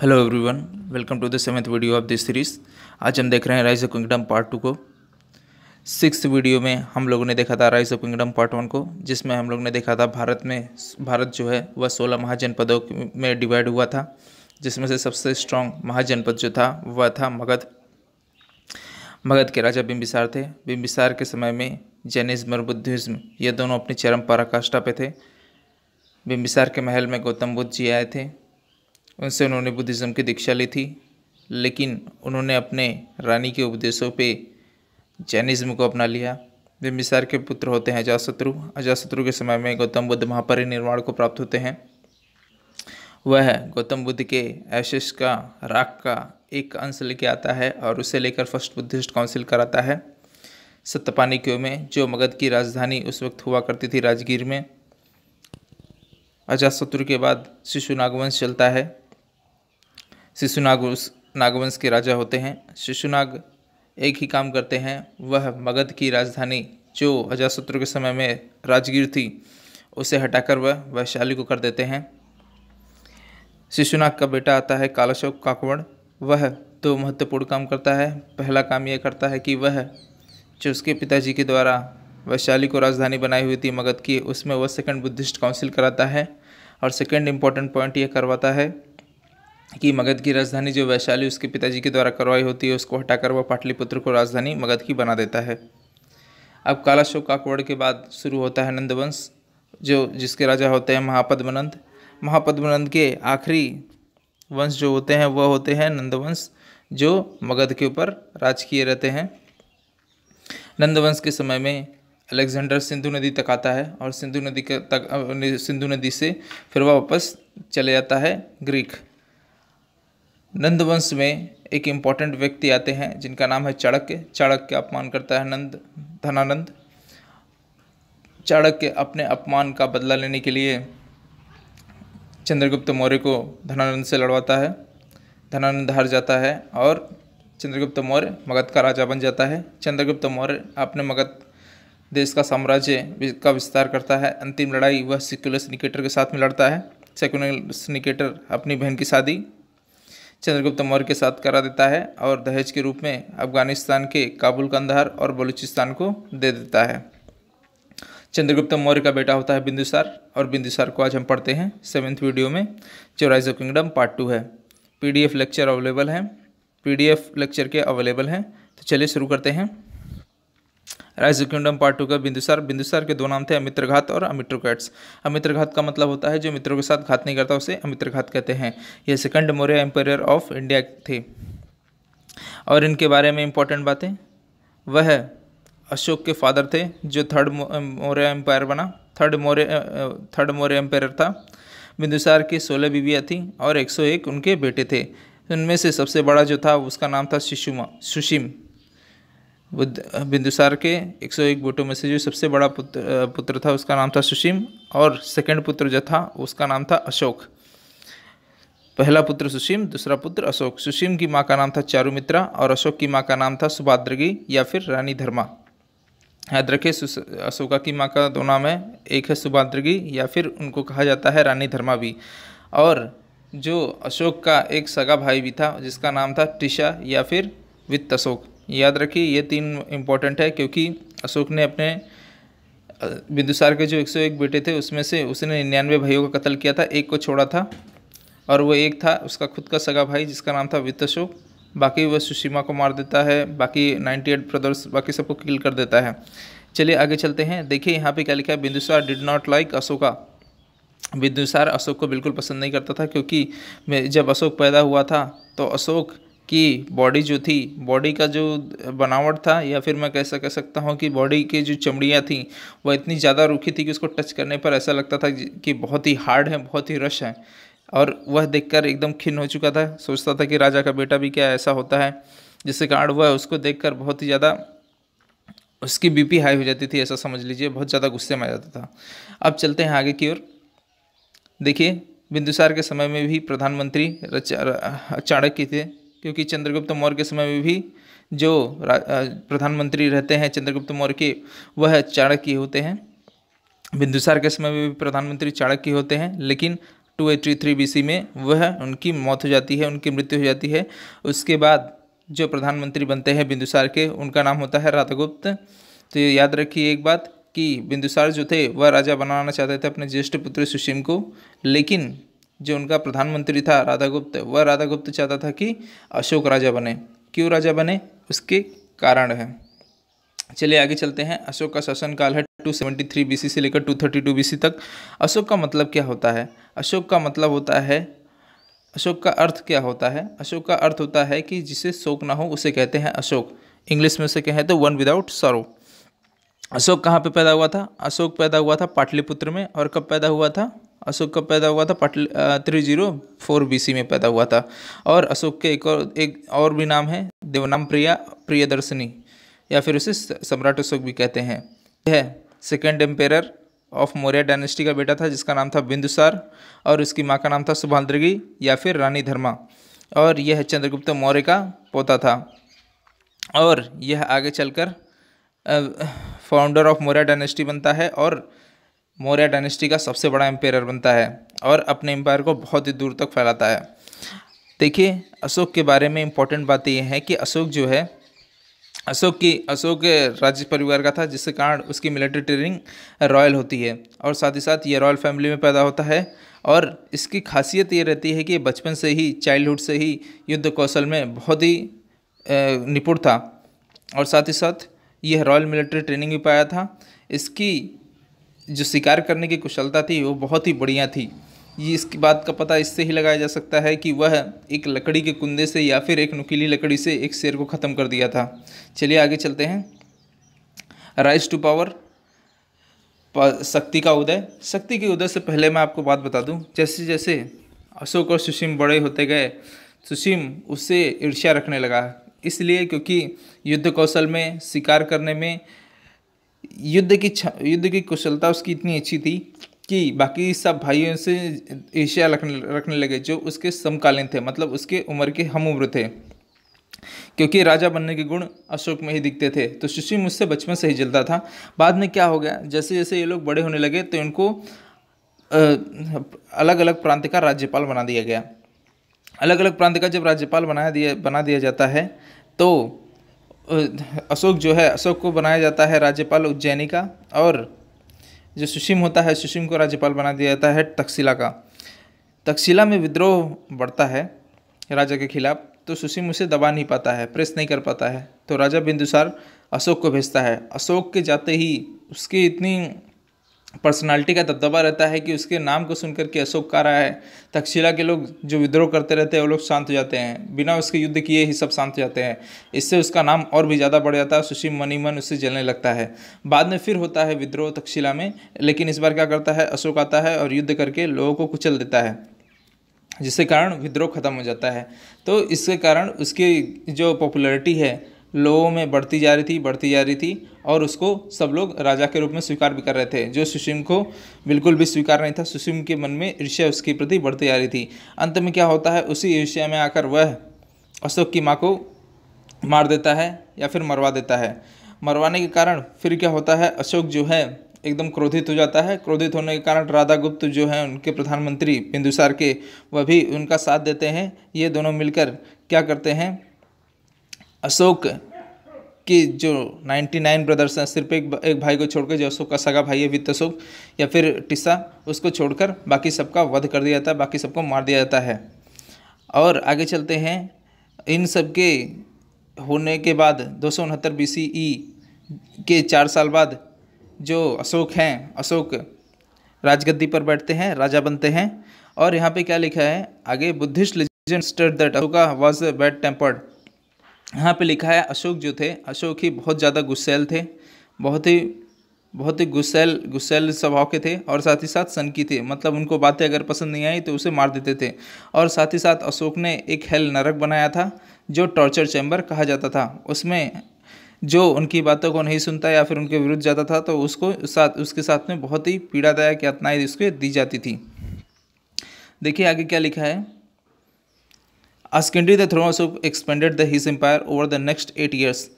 hello everyone welcome to the seventh video of this series आज हम देख रहे हैं rise of kingdom part two को सिक्स वीडियो में हम लोगों ने देखा था rise of kingdom part one को जिसमें हम लोग ने देखा था भारत में भारत जो है वह सोलह महाजनपदों में डिवाइड हुआ था जिसमें से सबसे स्ट्रॉन्ग महाजनपद जो था वह था मगध मगध के राजा बिम्बिसार थे बिम्बिसार के समय में जैनिज्म और बुद्धिज़्म ये दोनों अपनी चरम पराकाष्ठा पे थे बिम्बिसार के महल में गौतम बुद्ध जी आए थे उनसे उन्होंने बुद्धिज़्म की दीक्षा ली थी लेकिन उन्होंने अपने रानी के उपदेशों पे जैनिज़्म को अपना लिया वे मिसार के पुत्र होते हैं अजातशत्रु अजातशत्रु के समय में गौतम बुद्ध महापरिनिर्वाण को प्राप्त होते हैं वह गौतम बुद्ध के ऐशेष का राख का एक अंश लेके आता है और उसे लेकर फर्स्ट बुद्धिस्ट काउंसिल कराता है सत्यपानी क्यों में जो मगध की राजधानी उस वक्त हुआ करती थी राजगीर में अजातशत्रु के बाद शिशु नागवंश चलता है शिशुनाग नागवंश के राजा होते हैं शिशुनाग एक ही काम करते हैं वह मगध की राजधानी जो अजातशत्रु के समय में राजगीर थी उसे हटाकर वह वैशाली को कर देते हैं शिशुनाग का बेटा आता है कालाशोक काकवण वह दो महत्वपूर्ण काम करता है पहला काम यह करता है कि वह जो उसके पिताजी के द्वारा वैशाली को राजधानी बनाई हुई थी मगध की उसमें वह सेकंड बुद्धिस्ट काउंसिल कराता है और सेकंड इम्पॉर्टेंट पॉइंट यह करवाता है कि मगध की राजधानी जो वैशाली उसके पिताजी के द्वारा करवाई होती है उसको हटाकर वह पाटलिपुत्र को राजधानी मगध की बना देता है अब कालाशोक काकवड़ के बाद शुरू होता है नंदवंश जो जिसके राजा होते हैं महापद्मनंद महापद्मनंद के आखिरी वंश जो होते हैं वह होते हैं नंदवंश जो मगध के ऊपर राज किए रहते हैं नंदवंश के समय में अलेक्जेंडर सिंधु नदी तक आता है और सिंधु नदी के तक सिंधु नदी से फिर वह वापस चले जाता है ग्रीक नंद वंश में एक इम्पॉर्टेंट व्यक्ति आते हैं जिनका नाम है चाणक्य चाणक्य अपमान करता है नंद धनानंद चाणक्य अपने अपमान का बदला लेने के लिए चंद्रगुप्त मौर्य को धनानंद से लड़वाता है धनानंद हार जाता है और चंद्रगुप्त मौर्य मगध का राजा बन जाता है चंद्रगुप्त मौर्य अपने मगध देश का साम्राज्य का विस्तार करता है अंतिम लड़ाई वह सिक्युलस निकेटर के साथ में लड़ता है सेकुलस निकेटर अपनी बहन की शादी चंद्रगुप्त मौर्य के साथ करा देता है और दहेज के रूप में अफगानिस्तान के काबुल कंधार और बलूचिस्तान को दे देता है चंद्रगुप्त मौर्य का बेटा होता है बिंदुसार और बिंदुसार को आज हम पढ़ते हैं सेवन्थ वीडियो में जो rise of kingdom part two है पीडीएफ लेक्चर अवेलेबल है पीडीएफ लेक्चर के अवेलेबल हैं तो चलिए शुरू करते हैं राइज किंगडम पार्ट टू का बिंदुसार बिंदुसार के दो नाम थे अमित्रघात और अमित्रोकैट्स अमित्रघात का मतलब होता है जो मित्रों के साथ घात नहीं करता उसे अमित्रघात कहते हैं ये second Maurya empire of India थे और इनके बारे में इंपॉर्टेंट बातें वह अशोक के फादर थे जो थर्ड मौर्य एम्पायर बना third Maurya third Maurya empire था बिंदुसार की सोलह बीवियाँ थीं और एक उनके बेटे थे उनमें से सबसे बड़ा जो था उसका नाम था शिशुमा सुशीम बिंदुसार के 101 बेटों में से जो सबसे बड़ा पुत्र पुत्र था उसका नाम था सुशीम और सेकंड पुत्र जो था उसका नाम था अशोक पहला पुत्र सुशीम दूसरा पुत्र अशोक सुशीम की माँ का नाम था चारुमित्रा और अशोक की माँ का नाम था सुभाद्रगी या फिर रानी धर्मा याद रखें अशोका की माँ का दो नाम है एक है सुभाद्रगी या फिर उनको कहा जाता है रानी धर्मा भी और जो अशोक का एक सगा भाई भी था जिसका नाम था टिशा या फिर वित्त अशोक याद रखिए ये तीन इम्पोर्टेंट है क्योंकि अशोक ने अपने बिंदुसार के जो 101 बेटे थे उसमें से उसने निन्यानवे भाइयों का कत्ल किया था एक को छोड़ा था और वो एक था उसका खुद का सगा भाई जिसका नाम था वित्त अशोक बाकी वह सुषिमा को मार देता है बाकी 98 एट ब्रदर्स बाकी सबको किल कर देता है चलिए आगे चलते हैं देखिए यहाँ पे क्या लिखा है Bindusara did not like Ashoka Bindusara Ashoka को बिल्कुल पसंद नहीं करता था क्योंकि जब अशोक पैदा हुआ था तो अशोक कि बॉडी जो थी बॉडी का जो बनावट था या फिर मैं कैसा कह सकता हूँ कि बॉडी की जो चमड़ियाँ थी वह इतनी ज़्यादा रूखी थी कि उसको टच करने पर ऐसा लगता था कि बहुत ही हार्ड है बहुत ही रश है और वह देखकर एकदम खिन हो चुका था सोचता था कि राजा का बेटा भी क्या ऐसा होता है जिसके कारण वह उसको देख बहुत ही ज़्यादा उसकी बीपी हाई हो जाती थी ऐसा समझ लीजिए बहुत ज़्यादा गुस्से में आ जाता था अब चलते हैं आगे की ओर देखिए बिंदुसार के समय में भी प्रधानमंत्री चाणक्य थे क्योंकि चंद्रगुप्त मौर्य के समय में भी जो प्रधानमंत्री रहते हैं चंद्रगुप्त मौर्य के वह चाणक्य होते हैं बिंदुसार के समय में भी प्रधानमंत्री चाणक्य होते हैं लेकिन टू एट्टी थ्री बी में वह उनकी मौत हो जाती है उनकी मृत्यु हो जाती है उसके बाद जो प्रधानमंत्री बनते हैं बिंदुसार के उनका नाम होता है रातगुप्त तो याद रखिए एक बात कि बिंदुसार जो थे वह राजा बनाना चाहते थे अपने ज्येष्ठ पुत्र सुशीम को लेकिन जो उनका प्रधानमंत्री था राधा गुप्त वह राधा गुप्त चाहता था कि अशोक राजा बने क्यों राजा बने उसके कारण है चलिए आगे चलते हैं अशोक का शासनकाल है 273 बीसी से लेकर 232 सी तक अशोक का मतलब क्या होता है अशोक का मतलब होता है अशोक का अर्थ क्या होता है अशोक का अर्थ होता है कि जिसे शोक ना हो उसे कहते हैं अशोक इंग्लिश में से कहें तो वन विदाउट सरो अशोक कहाँ पे पैदा हुआ था अशोक पैदा हुआ था पाटलिपुत्र में और कब पैदा हुआ था अशोक कब पैदा हुआ था पटल थ्री जीरो फोर बी में पैदा हुआ था और अशोक के एक और एक और भी नाम है देवनाम प्रिया प्रियदर्शनी या फिर उसे सम्राट अशोक भी कहते हैं यह second emperor of Maurya dynasty का बेटा था जिसका नाम था बिंदुसार और उसकी माँ का नाम था सुभाद्रगी या फिर रानी धर्मा और यह चंद्रगुप्त मौर्य का पोता था और यह आगे चलकर फाउंडर ऑफ मौर्य डायनेस्टी बनता है और मौर्य डायनेस्टी का सबसे बड़ा एम्पायर बनता है और अपने एम्पायर को बहुत ही दूर तक फैलाता है देखिए अशोक के बारे में इम्पोर्टेंट बात यह है कि अशोक जो है अशोक की अशोक राज्य परिवार का था जिसके कारण उसकी मिलिट्री ट्रेनिंग रॉयल होती है और साथ ही साथ ये रॉयल फैमिली में पैदा होता है और इसकी खासियत ये रहती है कि बचपन से ही चाइल्डहुड से ही युद्ध कौशल में बहुत ही निपुण था और साथ ही साथ यह रॉयल मिलिट्री ट्रेनिंग भी पाया था इसकी जो शिकार करने की कुशलता थी वो बहुत ही बढ़िया थी ये इसकी बात का पता इससे ही लगाया जा सकता है कि वह एक लकड़ी के कुंदे से या फिर एक नुकीली लकड़ी से एक शेर को ख़त्म कर दिया था चलिए आगे चलते हैं राइज टू पावर शक्ति का उदय शक्ति के उदय से पहले मैं आपको बात बता दूं जैसे जैसे अशोक और सुशीम बड़े होते गए सुशीम उससे ईर्ष्या रखने लगा इसलिए क्योंकि युद्ध कौशल में शिकार करने में युद्ध की युद्ध की कुशलता उसकी इतनी अच्छी थी कि बाकी सब भाइयों से ईर्ष्या रखने रखने लगे जो उसके समकालीन थे मतलब उसके उम्र के हम उम्र थे क्योंकि राजा बनने के गुण अशोक में ही दिखते थे तो सुशील मुझसे बचपन से ही जलता था बाद में क्या हो गया जैसे जैसे ये लोग बड़े होने लगे तो इनको अलग अलग प्रांत का राज्यपाल बना दिया गया अलग अलग प्रांत का जब राज्यपाल बनाया दिया बना दिया जाता है तो अशोक जो है अशोक को बनाया जाता है राज्यपाल उज्जैनी का और जो सुशिम होता है सुशीम को राज्यपाल बना दिया जाता है तक्षशिला का तक्षशिला में विद्रोह बढ़ता है राजा के खिलाफ तो सुशिम उसे दबा नहीं पाता है प्रेस नहीं कर पाता है तो राजा बिंदुसार अशोक को भेजता है अशोक के जाते ही उसकी इतनी पर्सनालिटी का दबदबा रहता है कि उसके नाम को सुनकर के अशोक का रहा है तक्षशिला के लोग जो विद्रोह करते रहते हैं वो लोग शांत हो जाते हैं बिना उसके युद्ध किए ही सब शांत हो जाते हैं इससे उसका नाम और भी ज़्यादा बढ़ जाता है सुशीम मनी मन उससे जलने लगता है बाद में फिर होता है विद्रोह तक्षशिला में लेकिन इस बार क्या करता है अशोक आता है और युद्ध करके लोगों को कुचल देता है जिसके कारण विद्रोह खत्म हो जाता है तो इसके कारण उसकी जो पॉपुलरिटी है लोगों में बढ़ती जा रही थी बढ़ती जा रही थी और उसको सब लोग राजा के रूप में स्वीकार भी कर रहे थे जो सुषिम को बिल्कुल भी स्वीकार नहीं था सुषिम के मन में ईर्ष्या उसके प्रति बढ़ती जा रही थी अंत में क्या होता है उसी ईर्ष्या में आकर वह अशोक की माँ को मार देता है या फिर मरवा देता है मरवाने के कारण फिर क्या होता है अशोक जो है एकदम क्रोधित हो जाता है क्रोधित होने के कारण राधा गुप्त जो हैं उनके प्रधानमंत्री बिंदुसार के वह भी उनका साथ देते हैं ये दोनों मिलकर क्या करते हैं अशोक की जो 99 ब्रदर्स हैं सिर्फ एक एक भाई को छोड़कर जो अशोक का सगा भाई है वित्त अशोक या फिर टिस्सा उसको छोड़कर बाकी सबका वध कर दिया जाता है बाकी सबको मार दिया जाता है और आगे चलते हैं इन सब के होने के बाद दो सौ उनहत्तर e के चार साल बाद जो अशोक हैं अशोक राजगद्दी पर बैठते हैं राजा बनते हैं और यहाँ पे क्या लिखा है आगे Buddhist legend state that Ashoka was bad tempered यहाँ पे लिखा है अशोक जो थे अशोक ही बहुत ज़्यादा गुस्सैल थे बहुत ही बहुत ही गुस्सैल गुस्सेल स्वभाव के थे और साथ ही साथ सनकी थे मतलब उनको बातें अगर पसंद नहीं आई तो उसे मार देते थे और साथ ही साथ अशोक ने एक हेल नरक बनाया था जो टॉर्चर चैम्बर कहा जाता था उसमें जो उनकी बातों को नहीं सुनता या फिर उनके विरुद्ध जाता था तो उसको साथ उसके साथ में बहुत ही पीड़ादायक यातनाएँ उसके दी जाती थी देखिए आगे क्या लिखा है अस्किंडी the the Ashoka expanded the the, empire over the next eight years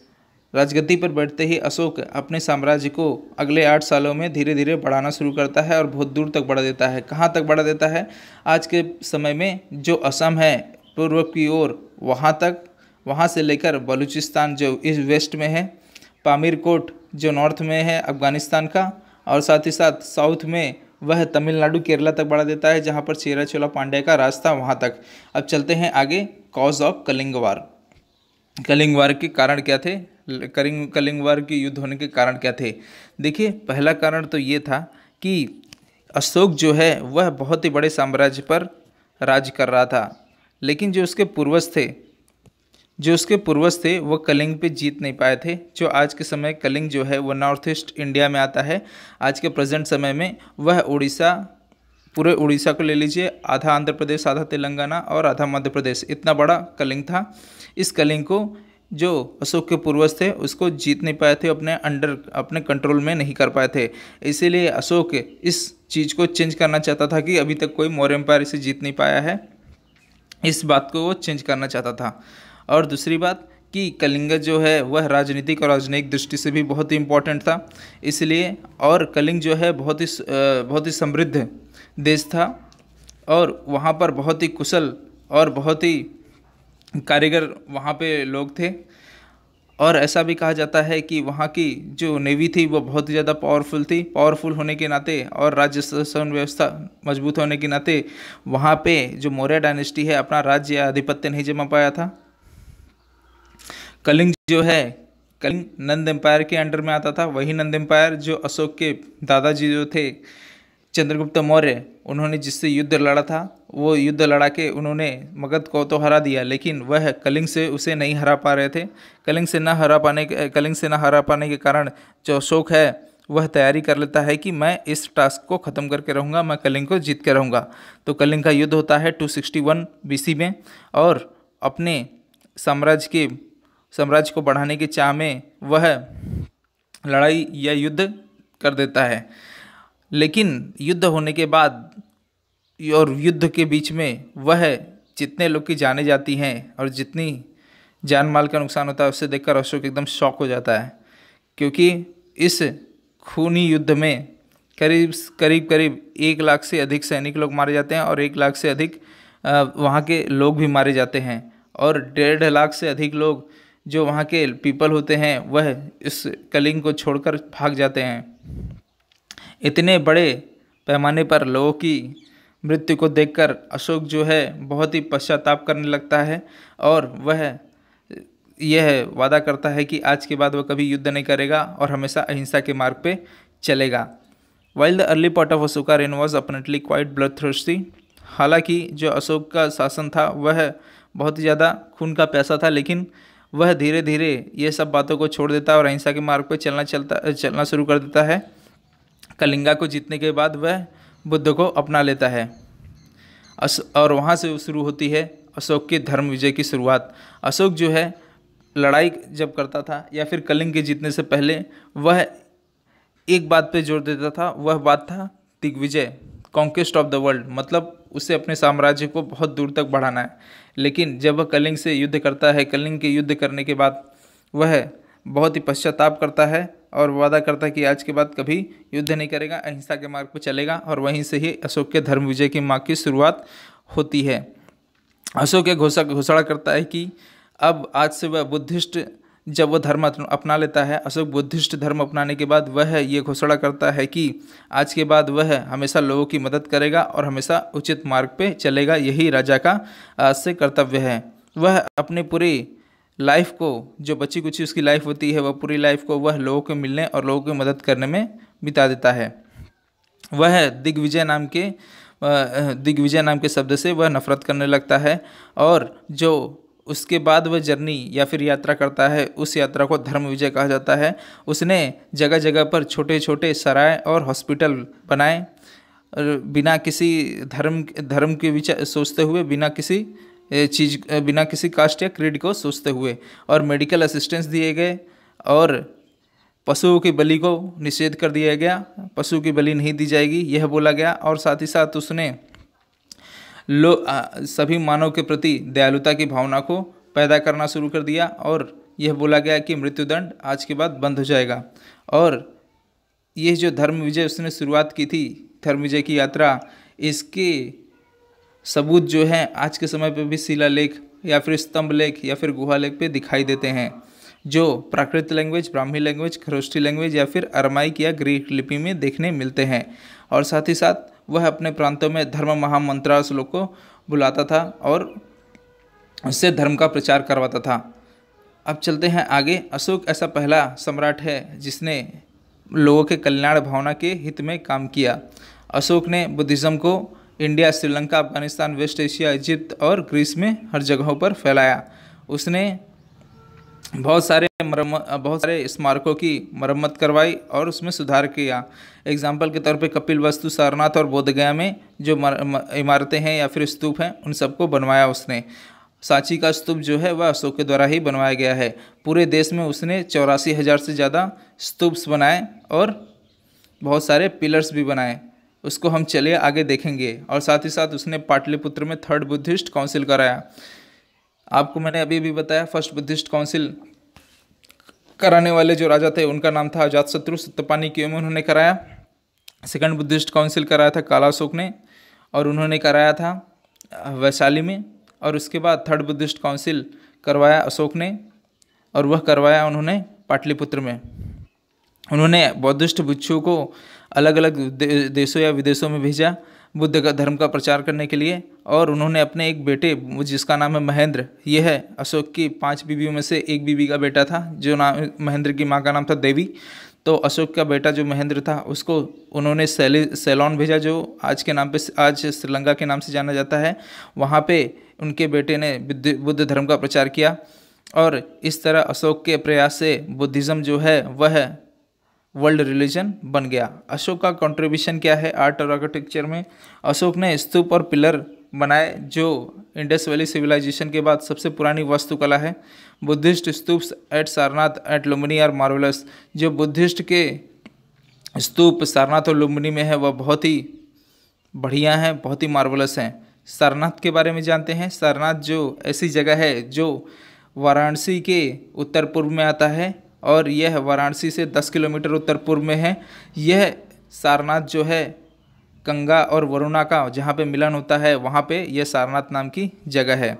राजगद्दी पर बैठते ही अशोक अपने साम्राज्य को अगले आठ सालों में धीरे धीरे बढ़ाना शुरू करता है और बहुत दूर तक बढ़ा देता है कहाँ तक बढ़ा देता है आज के समय में जो असम है पूर्व की ओर वहाँ तक वहाँ से लेकर बलूचिस्तान जो इस वेस्ट में है पामीर कोट जो नॉर्थ में है अफ़गानिस्तान का और साथ ही साथ साउथ में वह तमिलनाडु केरला तक बढ़ा देता है जहाँ पर चेरा चोला पांड्या का रास्ता वहाँ तक अब चलते हैं आगे cause of Kalinga war Kalinga war के कारण क्या थे कलिंग कलिंग वार के युद्ध होने के कारण क्या थे देखिए पहला कारण तो ये था कि अशोक जो है वह बहुत ही बड़े साम्राज्य पर राज कर रहा था लेकिन जो उसके पूर्वज थे जो उसके पूर्वज थे वह कलिंग पे जीत नहीं पाए थे जो आज के समय कलिंग जो है वह नॉर्थ ईस्ट इंडिया में आता है आज के प्रेजेंट समय में वह उड़ीसा पूरे उड़ीसा को ले लीजिए आधा आंध्र प्रदेश आधा तेलंगाना और आधा मध्य प्रदेश इतना बड़ा कलिंग था इस कलिंग को जो अशोक के पूर्वज थे उसको जीत नहीं पाए थे अपने अंडर अपने कंट्रोल में नहीं कर पाए थे इसीलिए अशोक इस चीज़ को चेंज करना चाहता था कि अभी तक कोई मौर्य एम्पायर इसे जीत नहीं पाया है इस बात को वो चेंज करना चाहता था और दूसरी बात कि कलिंगा जो है वह राजनीतिक और राजनयिक दृष्टि से भी बहुत ही इम्पोर्टेंट था इसलिए और कलिंग जो है बहुत ही बहुत ही समृद्ध देश था और वहाँ पर बहुत ही कुशल और बहुत ही कारीगर वहाँ पे लोग थे और ऐसा भी कहा जाता है कि वहाँ की जो नेवी थी वो बहुत ही ज़्यादा पावरफुल थी पावरफुल होने के नाते और राज्य शासन व्यवस्था मजबूत होने के नाते वहाँ पे जो मौर्य डायनेस्टी है अपना राज्य आधिपत्य नहीं जमा पाया था कलिंग जो है कलिंग नंद एम्पायर के अंडर में आता था वही नंद एम्पायर जो अशोक के दादाजी जो थे चंद्रगुप्त मौर्य उन्होंने जिससे युद्ध लड़ा था वो युद्ध लड़ा के उन्होंने मगध को तो हरा दिया लेकिन वह कलिंग से उसे नहीं हरा पा रहे थे कलिंग से ना हरा पाने के कलिंग से ना हरा पाने के कारण जो अशोक है वह तैयारी कर लेता है कि मैं इस टास्क को ख़त्म करके रहूँगा मैं कलिंग को जीत के रहूँगा तो कलिंग का युद्ध होता है टू सिक्सटी में और अपने साम्राज्य के साम्राज्य को बढ़ाने की चाह में वह लड़ाई या युद्ध कर देता है लेकिन युद्ध होने के बाद और युद्ध के बीच में वह जितने लोग की जाने जाती हैं और जितनी जान माल का नुकसान होता है उससे देखकर अशोक एकदम शौक हो जाता है क्योंकि इस खूनी युद्ध में करीब करीब करीब एक लाख से अधिक सैनिक लोग मारे जाते हैं और एक लाख से अधिक वहाँ के लोग भी मारे जाते हैं और डेढ़ लाख से अधिक लोग जो वहाँ के पीपल होते हैं वह इस कलिंग को छोड़कर भाग जाते हैं इतने बड़े पैमाने पर लोगों की मृत्यु को देखकर अशोक जो है बहुत ही पश्चाताप करने लगता है और वह यह वादा करता है कि आज के बाद वह कभी युद्ध नहीं करेगा और हमेशा अहिंसा के मार्ग पे चलेगा while the early part of Ashoka reign was apparently quite bloodthirsty हालांकि जो अशोक का शासन था वह बहुत ही ज़्यादा खून का पैसा था लेकिन वह धीरे धीरे ये सब बातों को छोड़ देता है और अहिंसा के मार्ग पर चलना चलता चलना शुरू कर देता है कलिंगा को जीतने के बाद वह बुद्ध को अपना लेता है और वहाँ से शुरू होती है अशोक के धर्म विजय की शुरुआत अशोक जो है लड़ाई जब करता था या फिर कलिंग के जीतने से पहले वह एक बात पे जोर देता था वह बात था दिग्विजय कॉन्क्वेस्ट ऑफ द वर्ल्ड मतलब उसे अपने साम्राज्य को बहुत दूर तक बढ़ाना है लेकिन जब वह कलिंग से युद्ध करता है कलिंग के युद्ध करने के बाद वह बहुत ही पश्चाताप करता है और वादा करता है कि आज के बाद कभी युद्ध नहीं करेगा अहिंसा के मार्ग पर चलेगा और वहीं से ही अशोक के धर्म विजय की मांग की शुरुआत होती है अशोक एक घोषणा करता है कि अब आज से वह बुद्धिस्ट जब वह धर्म अपना लेता है अशोक बुद्धिस्ट धर्म अपनाने के बाद वह ये घोषणा करता है कि आज के बाद वह हमेशा लोगों की मदद करेगा और हमेशा उचित मार्ग पे चलेगा यही राजा का आज से कर्तव्य है वह अपनी पूरी लाइफ को जो बची कुची उसकी लाइफ होती है वह पूरी लाइफ को वह लोगों के मिलने और लोगों की मदद करने में बिता देता है वह दिग्विजय नाम के दिग्विजय नाम के शब्द से वह नफरत करने लगता है और जो उसके बाद वह जर्नी या फिर यात्रा करता है उस यात्रा को धर्म विजय कहा जाता है उसने जगह जगह पर छोटे छोटे सराय और हॉस्पिटल बनाए बिना किसी धर्म धर्म के विचार सोचते हुए बिना किसी चीज बिना किसी कास्ट या क्रीड को सोचते हुए और मेडिकल असिस्टेंस दिए गए और पशुओं की बलि को निषेध कर दिया गया पशु की बलि नहीं दी जाएगी यह बोला गया और साथ ही साथ उसने लो आ, सभी मानव के प्रति दयालुता की भावना को पैदा करना शुरू कर दिया और यह बोला गया कि मृत्युदंड आज के बाद बंद हो जाएगा और यह जो धर्म विजय उसने शुरुआत की थी धर्म विजय की यात्रा इसके सबूत जो हैं आज के समय पर भी शिला लेख या फिर स्तंभ लेख या फिर गुहा लेख पे दिखाई देते हैं जो Prakrit language Brahmi language Kharosthi language या फिर अरमाइक या ग्रीक लिपि में देखने मिलते हैं और साथ ही साथ वह अपने प्रांतों में धर्म महामंत्रास लोग को बुलाता था और उससे धर्म का प्रचार करवाता था अब चलते हैं आगे अशोक ऐसा पहला सम्राट है जिसने लोगों के कल्याण भावना के हित में काम किया अशोक ने बुद्धिज़्म को India Sri Lanka Afghanistan West Asia Egypt और ग्रीस में हर जगहों पर फैलाया उसने बहुत सारे मरम्म बहुत सारे स्मारकों की मरम्मत करवाई और उसमें सुधार किया एग्जाम्पल के तौर पे कपिल वस्तु सारनाथ और बोधगया में जो इमारतें हैं या फिर स्तूप हैं उन सबको बनवाया उसने सांची का स्तूप जो है वह अशोक के द्वारा ही बनवाया गया है पूरे देश में उसने चौरासी हज़ार से ज़्यादा स्तूप्स बनाए और बहुत सारे पिलर्स भी बनाए उसको हम चलिए आगे देखेंगे और साथ ही साथ उसने पाटलिपुत्र में थर्ड बुद्धिस्ट काउंसिल कराया आपको मैंने अभी भी बताया फर्स्ट बुद्धिस्ट काउंसिल कराने वाले जो राजा थे उनका नाम था अजात शत्रु सत्यपानी की उन्होंने कराया सेकंड बुद्धिस्ट काउंसिल कराया था कालाशोक ने और उन्होंने कराया था वैशाली में और उसके बाद थर्ड बुद्धिस्ट काउंसिल करवाया अशोक ने और वह करवाया उन्होंने पाटलिपुत्र में उन्होंने बौद्धिस्ट भिक्षुओं को अलग अलग देशों या विदेशों में भेजा बुद्ध का धर्म का प्रचार करने के लिए और उन्होंने अपने एक बेटे जिसका नाम है महेंद्र यह है अशोक की पांच बीवियों में से एक बीवी का बेटा था जो नाम महेंद्र की माँ का नाम था देवी तो अशोक का बेटा जो महेंद्र था उसको उन्होंने सैली सैलॉन भेजा जो आज के नाम पे आज श्रीलंका के नाम से जाना जाता है वहाँ पे उनके बेटे ने बुद्ध धर्म का प्रचार किया और इस तरह अशोक के प्रयास से बुद्धिज़्म जो है वह वर्ल्ड रिलीजन बन गया अशोक का कंट्रीब्यूशन क्या है आर्ट और आर्किटेक्चर में अशोक ने स्तूप और पिलर बनाए जो इंडस वैली सिविलाइजेशन के बाद सबसे पुरानी वास्तुकला है Buddhist stupa at Sarnath at Lumbini are marvellous जो बुद्धिस्ट के स्तूप सारनाथ और लुम्बनी में है वह बहुत ही बढ़िया हैं बहुत ही मार्वलस हैं सारनाथ के बारे में जानते हैं सारनाथ जो ऐसी जगह है जो वाराणसी के उत्तर पूर्व में आता है और यह वाराणसी से दस किलोमीटर उत्तर पूर्व में है यह सारनाथ जो है गंगा और वरुणा का जहाँ पे मिलन होता है वहाँ पे यह सारनाथ नाम की जगह है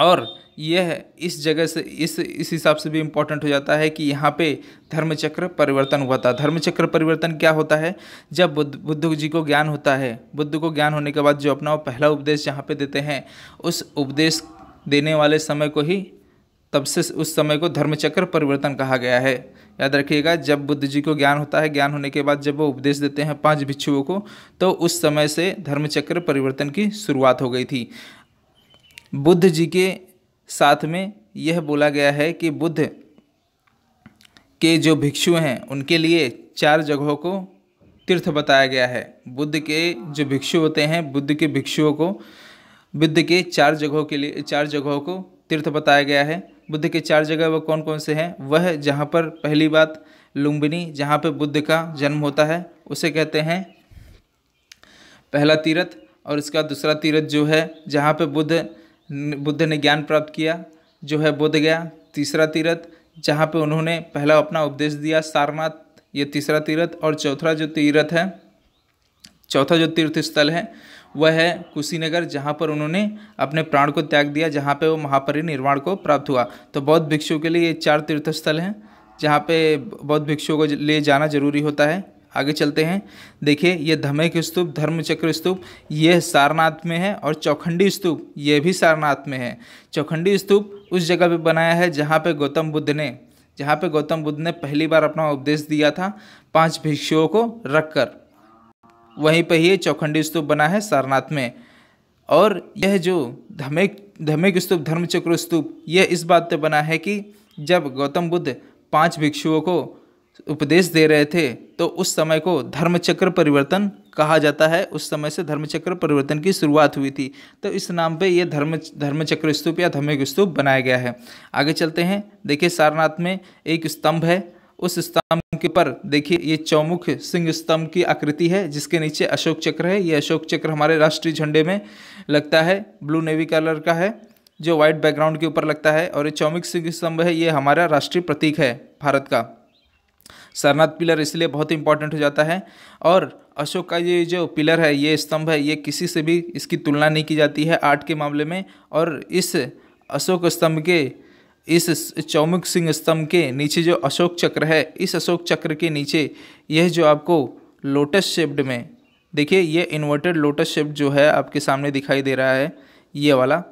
और यह इस जगह से इस इस हिसाब से भी इम्पोर्टेंट हो जाता है कि यहाँ पे धर्मचक्र परिवर्तन हुआ था धर्मचक्र परिवर्तन क्या होता है जब बुद्ध बुद्ध जी को ज्ञान होता है बुद्ध को ज्ञान होने के बाद जो अपना पहला उपदेश जहाँ पे देते हैं उस उपदेश देने वाले समय को ही तब से उस समय को धर्मचक्र परिवर्तन कहा गया है याद रखिएगा जब बुद्ध जी को ज्ञान होता है ज्ञान होने के बाद जब वो उपदेश देते हैं पांच भिक्षुओं को तो उस समय से धर्मचक्र परिवर्तन की शुरुआत हो गई थी बुद्ध जी के साथ में यह बोला गया है कि बुद्ध के जो भिक्षु हैं उनके लिए चार जगहों को तीर्थ बताया गया है बुद्ध के जो भिक्षु होते हैं बुद्ध के भिक्षुओं को बुद्ध के चार जगहों के लिए चार जगहों को तीर्थ बताया गया है बुद्ध के चार जगह वह कौन कौन से हैं वह जहाँ पर पहली बात लुम्बिनी जहाँ पर बुद्ध का जन्म होता है उसे कहते हैं पहला तीर्थ और इसका दूसरा तीर्थ जो है जहाँ पे बुद्ध बुद्ध ने ज्ञान प्राप्त किया जो है बुद्ध गया तीसरा तीर्थ जहाँ पे उन्होंने पहला अपना उपदेश दिया सारनाथ ये तीसरा तीर्थ और चौथा जो तीर्थ है चौथा जो तीर्थ स्थल है वह है कुशीनगर जहाँ पर उन्होंने अपने प्राण को त्याग दिया जहाँ पे वो महापरिनिर्वाण को प्राप्त हुआ तो बौद्ध भिक्षुओं के लिए ये चार तीर्थस्थल हैं जहाँ पे बौद्ध भिक्षुओं को लिए जाना जरूरी होता है आगे चलते हैं देखिए ये धमेक स्तूप धर्मचक्र स्तूप ये सारनाथ में है और चौखंडी स्तूप ये भी सारनाथ में है चौखंडी स्तूप उस जगह पर बनाया है जहाँ पर गौतम बुद्ध ने जहाँ पे गौतम बुद्ध ने पहली बार अपना उपदेश दिया था पांच भिक्षुओं को रखकर वहीं पर ये चौखंडी स्तूप बना है सारनाथ में और यह जो धमेक धमेक स्तूप धर्मचक्र स्तूप यह इस बात पर बना है कि जब गौतम बुद्ध पांच भिक्षुओं को उपदेश दे रहे थे तो उस समय को धर्मचक्र परिवर्तन कहा जाता है उस समय से धर्मचक्र परिवर्तन की शुरुआत हुई थी तो इस नाम पे यह धर्म धर्मचक्र स्तूप या धर्मिक स्तूप बनाया गया है आगे चलते हैं देखिए सारनाथ में एक स्तंभ है उस स्तंभ के ऊपर देखिए ये चौमुख सिंह स्तंभ की आकृति है जिसके नीचे अशोक चक्र है ये अशोक चक्र हमारे राष्ट्रीय झंडे में लगता है ब्लू नेवी कलर का है जो व्हाइट बैकग्राउंड के ऊपर लगता है और ये चौमुख सिंह स्तंभ है ये हमारा राष्ट्रीय प्रतीक है भारत का सरनाथ पिलर इसलिए बहुत इंपॉर्टेंट हो जाता है और अशोक का ये जो पिलर है ये स्तंभ है ये किसी से भी इसकी तुलना नहीं की जाती है आर्ट के मामले में और इस अशोक स्तंभ के इस चौमुख सिंह स्तंभ के नीचे जो अशोक चक्र है इस अशोक चक्र के नीचे यह जो आपको लोटस शेप्ड में देखिए यह इन्वर्टेड लोटस शेप जो है आपके सामने दिखाई दे रहा है ये वाला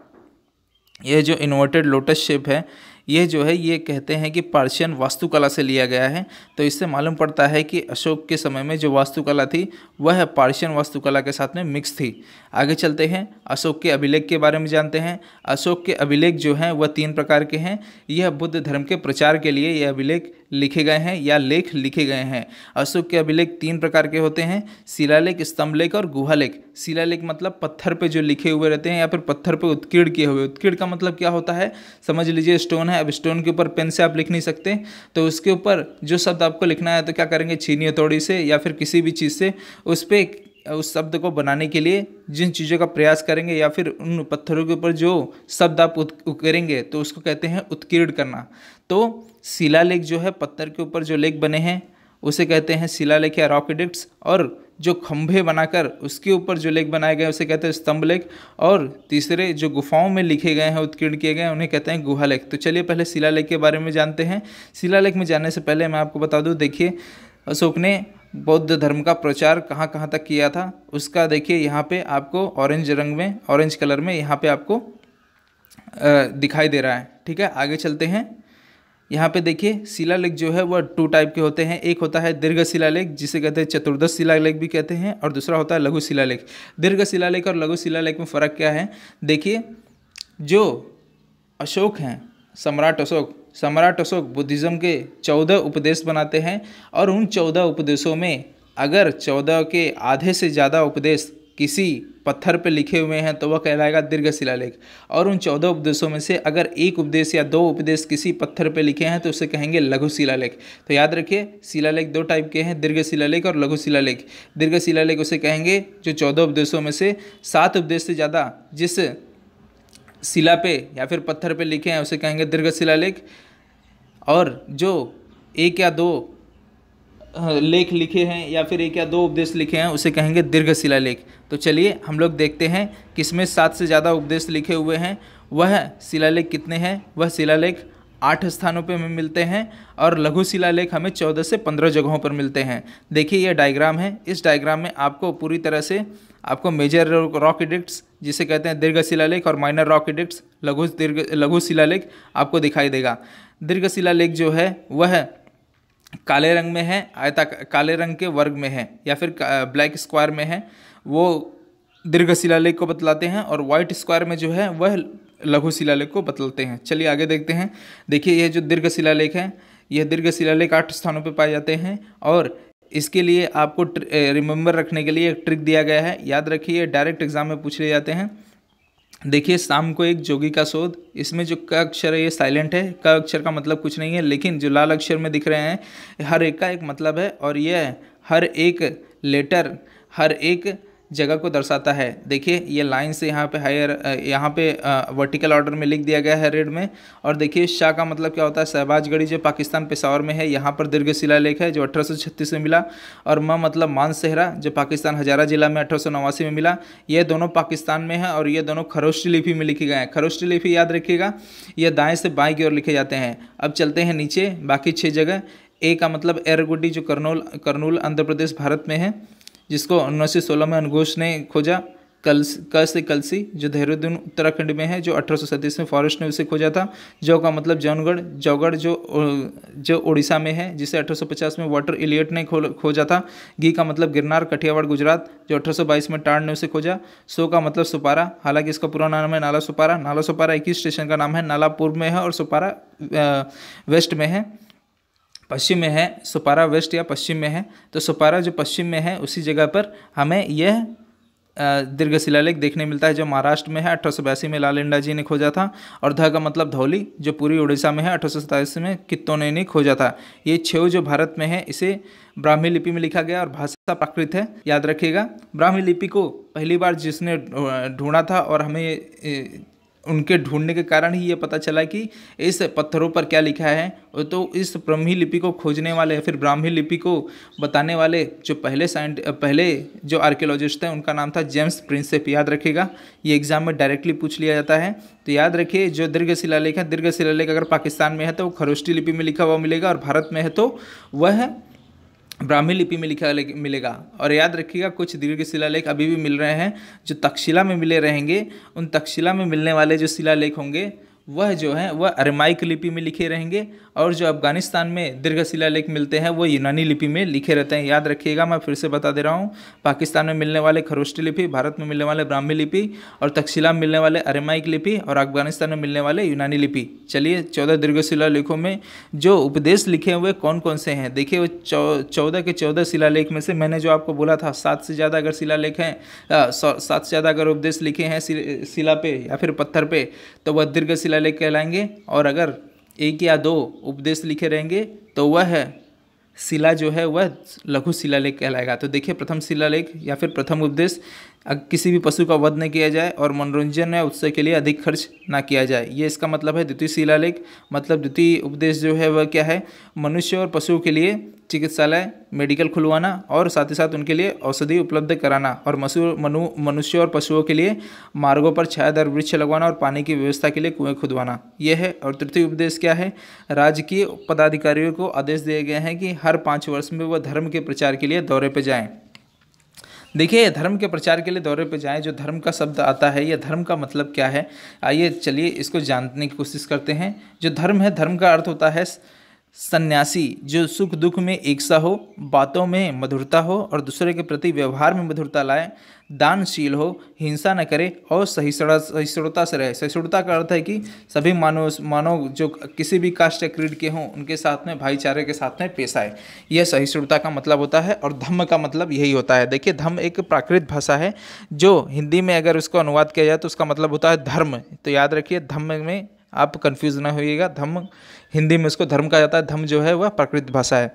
यह जो इन्वर्टेड लोटस शेप है ये जो है ये कहते हैं कि पार्शियन वास्तुकला से लिया गया है तो इससे मालूम पड़ता है कि अशोक के समय में जो वास्तुकला थी वह पार्शियन वास्तुकला के साथ में मिक्स थी आगे चलते हैं अशोक के अभिलेख के बारे में जानते हैं अशोक के अभिलेख जो हैं वह तीन प्रकार के हैं यह बुद्ध धर्म के प्रचार के लिए यह अभिलेख लिखे गए हैं या लेख लिखे गए हैं अशोक के अभिलेख तीन प्रकार के होते हैं शिलालेख स्तंभलेख और गुहालेख शिलालेख मतलब पत्थर पे जो लिखे हुए रहते हैं या फिर पत्थर पे उत्कीर्ण किए हुए उत्कीर्ण का मतलब क्या होता है समझ लीजिए स्टोन है अब स्टोन के ऊपर पेन से आप लिख नहीं सकते तो उसके ऊपर जो शब्द आपको लिखना है तो क्या करेंगे छीनी हथौड़ी से या फिर किसी भी चीज़ से उस पर उस शब्द को बनाने के लिए जिन चीज़ों का प्रयास करेंगे या फिर उन पत्थरों के ऊपर जो शब्द आप करेंगे तो उसको कहते हैं उत्कीर्ण करना तो शिलालेख जो है पत्थर के ऊपर जो लेख बने हैं उसे कहते हैं शिलालेख या रॉक एडिक्ट्स और जो खंभे बनाकर उसके ऊपर जो लेख बनाए गए उसे कहते हैं स्तंभ लेख और तीसरे जो गुफाओं में लिखे गए हैं उत्कीर्ण किए गए हैं उन्हें कहते हैं गुहा लेख तो चलिए पहले शिलालेख के बारे में जानते हैं शिलालेख में जाने से पहले मैं आपको बता दूँ देखिए अशोक ने बौद्ध धर्म का प्रचार कहाँ कहाँ तक किया था उसका देखिए यहाँ पे आपको ऑरेंज रंग में ऑरेंज कलर में यहाँ पे आपको दिखाई दे रहा है ठीक है आगे चलते हैं यहाँ पे देखिए शिलालेख जो है वह टू टाइप के होते हैं एक होता है दीर्घ शिलालेख जिसे कहते हैं चतुर्दश शिलालेख भी कहते हैं और दूसरा होता है लघु शिलालेख दीर्घ शिलालेख और लघु शिलालेख में फ़र्क क्या है देखिए जो अशोक हैं सम्राट अशोक सम्राट अशोक बुद्धिज़्म के चौदह उपदेश बनाते हैं और उन चौदह उपदेशों में अगर चौदह के आधे से ज़्यादा उपदेश किसी पत्थर पर लिखे हुए हैं तो वह कहलाएगा दीर्घ शिलालेख और उन चौदह उपदेशों में से अगर एक उपदेश या दो उपदेश किसी पत्थर पर लिखे हैं तो उसे कहेंगे लघु शिलालेख तो याद रखिए शिलालेख दो टाइप के हैं दीर्घ शिलालेख और लघु शिलालेख दीर्घ शिलालेख उसे कहेंगे जो चौदह उपदेशों में से सात उपदेश से ज़्यादा जिस शिला पे या फिर पत्थर पे लिखे हैं उसे कहेंगे दीर्घ शिलालेख और जो एक या दो लेख लिखे हैं या फिर एक या दो उपदेश लिखे हैं उसे कहेंगे शिला लेख तो चलिए हम लोग देखते हैं किसमें सात से ज़्यादा उपदेश लिखे हुए हैं वह शिलालेख कितने हैं वह शिलालेख आठ स्थानों पर हमें मिलते हैं और लघु शिलालेख हमें चौदह से पंद्रह जगहों पर मिलते हैं देखिए यह डायग्राम है इस डायग्राम में आपको पूरी तरह से आपको मेजर रॉक इडिक्ट्स जिसे कहते हैं दीर्घ शिलालेख और माइनर रॉक इडिक्ट्स लघु दीर्घ लघु शिलालेख आपको दिखाई देगा दीर्घ शिलालेख जो है वह काले रंग में है आयता काले रंग के वर्ग में है या फिर ब्लैक स्क्वायर में है वो दीर्घ शिलालेख को बतलाते हैं और वाइट स्क्वायर में जो है वह लघु शिलालेख को बतलाते हैं चलिए आगे देखते हैं देखिए यह जो दीर्घ शिलालेख है यह दीर्घ शिलालेख आठ स्थानों पर पाए जाते हैं और इसके लिए आपको रिमेंबर रखने के लिए एक ट्रिक दिया गया है याद रखिए डायरेक्ट एग्जाम में पूछ लिए जाते हैं देखिए शाम को एक जोगी का शोध इसमें जो क अक्षर है ये साइलेंट है क अक्षर का मतलब कुछ नहीं है लेकिन जो लाल अक्षर में दिख रहे हैं हर एक का एक मतलब है और यह हर एक लेटर हर एक जगह को दर्शाता है देखिए ये लाइन से यहाँ पे हायर यहाँ पे वर्टिकल ऑर्डर में लिख दिया गया है रेड में और देखिए शाह का मतलब क्या होता है शहबाजगढ़ी जो पाकिस्तान पेशावर में है यहाँ पर दीर्घ शिला लेख है जो अठारह में मिला और म मतलब मानसहरा जो पाकिस्तान हजारा जिला में अठारह में मिला ये दोनों पाकिस्तान में है और ये दोनों खरोष्टी लिपि में लिखे गए हैं खरोष्टी लिपि याद रखिएगा ये दाएँ से बाएँ की ओर लिखे जाते हैं अब चलते हैं नीचे बाकी छः जगह ए का मतलब एरगुडी जो करनूल करनूल आंध्र प्रदेश भारत में है जिसको उन्नीस में अनुघोष ने खोजा कल्स कस से कलसी जो देहरादून उत्तराखंड में है जो अठारह में फॉरेस्ट ने उसे खोजा था जौ का मतलब जौनगढ़ जौगढ़ जो जो उड़ीसा में है जिसे 1850 में वाटर इलियट ने खो खोजा था घी का मतलब गिरनार कठियावाड़ गुजरात जो 1822 में टाड़ ने उसे खोजा सो का मतलब सुपारा हालांकि इसका पूरा नाम है नाला सुपारा नाला सुपारा एक ही स्टेशन का नाम है नाला पूर्व में है और सुपारा वेस्ट में है पश्चिम में है सुपारा वेस्ट या पश्चिम में है तो सुपारा जो पश्चिम में है उसी जगह पर हमें यह दीर्घ शिलालेख देखने मिलता है जो महाराष्ट्र में है अठारह में लालिंडा जी ने खोजा था और ध का मतलब धौली जो पूरी उड़ीसा में है अठारह में कित्तों ने नहीं खोजा था ये छेव जो भारत में है इसे ब्राह्मी लिपि में लिखा गया और भाषा प्राकृत है याद रखिएगा ब्राह्मी लिपि को पहली बार जिसने ढूंढा था और हमें उनके ढूंढने के कारण ही ये पता चला कि इस पत्थरों पर क्या लिखा है तो इस ब्राह्मी लिपि को खोजने वाले या फिर ब्राह्मी लिपि को बताने वाले जो पहले साइंट पहले जो आर्कियोलॉजिस्ट हैं उनका नाम था जेम्स प्रिंसेप याद रखेगा ये एग्ज़ाम में डायरेक्टली पूछ लिया जाता है तो याद रखिए जो दीर्घ शिलालेख है दीर्घ शिलालेख अगर पाकिस्तान में है तो खरोष्टी लिपि में लिखा हुआ मिलेगा और भारत में है तो वह ब्राह्मी लिपि में लिखा मिलेगा और याद रखिएगा कुछ दीर्घ शिलालेख अभी भी मिल रहे हैं जो तक्षशिला में मिले रहेंगे उन तक्षशिला में मिलने वाले जो शिलालेख होंगे वह जो है वह अरमाइक लिपि में लिखे रहेंगे और जो अफगानिस्तान में दीर्घ शिला लेख मिलते हैं वो यूनानी लिपि में लिखे रहते हैं याद रखिएगा मैं फिर से बता दे रहा हूँ पाकिस्तान में मिलने वाले खरोष्टी लिपि भारत में मिलने वाले ब्राह्मी लिपि और तक्षशिला मिलने वाले अरमाइक लिपि और अफगानिस्तान में मिलने वाले यूनानी लिपि चलिए चौदह दीर्घ शिला लेखों में जो उपदेश लिखे हुए कौन कौन से हैं देखिए वो चौदह के चौदह शिला लेख में से मैंने जो आपको बोला था सात से ज़्यादा अगर शिला लेख हैं सात से ज़्यादा अगर उपदेश लिखे हैं शिला पे या फिर पत्थर पे तो वह दीर्घ शिला शिलालेख कहलाएंगे और अगर एक या दो उपदेश लिखे रहेंगे तो वह शिला जो है वह लघु शिलालेख कहलाएगा तो देखिए प्रथम शिलालेख या फिर प्रथम उपदेश किसी भी पशु का वध न किया जाए और मनोरंजन या उत्सव के लिए अधिक खर्च ना किया जाए ये इसका मतलब है द्वितीय शिलालेख मतलब द्वितीय उपदेश जो है वह क्या है मनुष्य और पशु के लिए चिकित्सालय मेडिकल खुलवाना और साथ ही साथ उनके लिए औषधि उपलब्ध कराना और मसु मनु मनुष्य और पशुओं के लिए मार्गों पर छायादार वृक्ष लगवाना और पानी की व्यवस्था के लिए कुएं खुदवाना यह है और तृतीय उपदेश क्या है राजकीय पदाधिकारियों को आदेश दिए गए हैं कि हर पाँच वर्ष में वह धर्म के प्रचार के लिए दौरे पर जाएँ देखिए धर्म के प्रचार के लिए दौरे पर जाएं जो धर्म का शब्द आता है या धर्म का मतलब क्या है आइए चलिए इसको जानने की कोशिश करते हैं जो धर्म है धर्म का अर्थ होता है सन्यासी जो सुख दुख में एक सा हो बातों में मधुरता हो और दूसरे के प्रति व्यवहार में मधुरता लाए दानशील हो हिंसा न करे और सहिष्णुता सहिष्णुता से रहे सहिष्णुता का अर्थ है कि सभी मानव मानव जो किसी भी कास्ट या क्रीड के हों उनके साथ में भाईचारे के साथ में पेश आए यह सहिष्णुता का मतलब होता है और धम्म का मतलब यही होता है देखिए धम्म एक प्राकृत भाषा है जो हिंदी में अगर उसको अनुवाद किया जाए तो उसका मतलब होता है धर्म तो याद रखिए धम्म में आप कन्फ्यूज ना होइएगा धम्म हिंदी में उसको धर्म कहा जाता है धर्म जो है वह प्राकृत भाषा है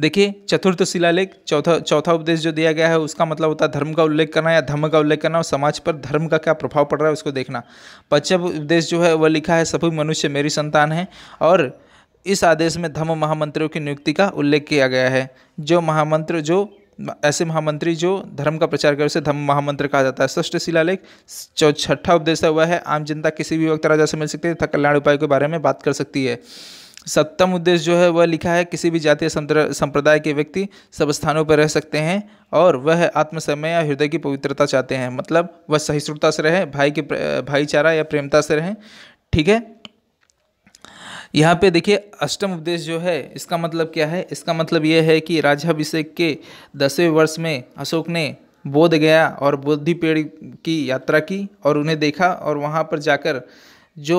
देखिए चतुर्थ शिलालेख चौथा चौथा उपदेश जो दिया गया है उसका मतलब होता है धर्म का उल्लेख करना या धर्म का उल्लेख करना और समाज पर धर्म का क्या प्रभाव पड़ रहा है उसको देखना पच्चम उपदेश जो है वह लिखा है सभी मनुष्य मेरी संतान है और इस आदेश में धर्म महामंत्रियों की नियुक्ति का उल्लेख किया गया है जो महामंत्र जो ऐसे महामंत्री जो धर्म का प्रचार कर उसे धर्म महामंत्र कहा जाता है षष्ठ शिलालेख छठा उपदेश वह है आम जनता किसी भी वक्त राजा से मिल सकती है तथा कल्याण उपाय के बारे में बात कर सकती है सप्तम उद्देश्य जो है वह लिखा है किसी भी जातीय संप्रदाय के व्यक्ति सब स्थानों पर रह सकते हैं और वह आत्मसमय या हृदय की पवित्रता चाहते हैं मतलब वह सहिष्णुता से रहें भाई के भाईचारा या प्रेमता से रहें ठीक है यहाँ पे देखिए अष्टम उपदेश जो है इसका मतलब क्या है इसका मतलब यह है कि राजाभिषेक के दसवें वर्ष में अशोक ने बोध गया और बोधि पेड़ की यात्रा की और उन्हें देखा और वहाँ पर जाकर जो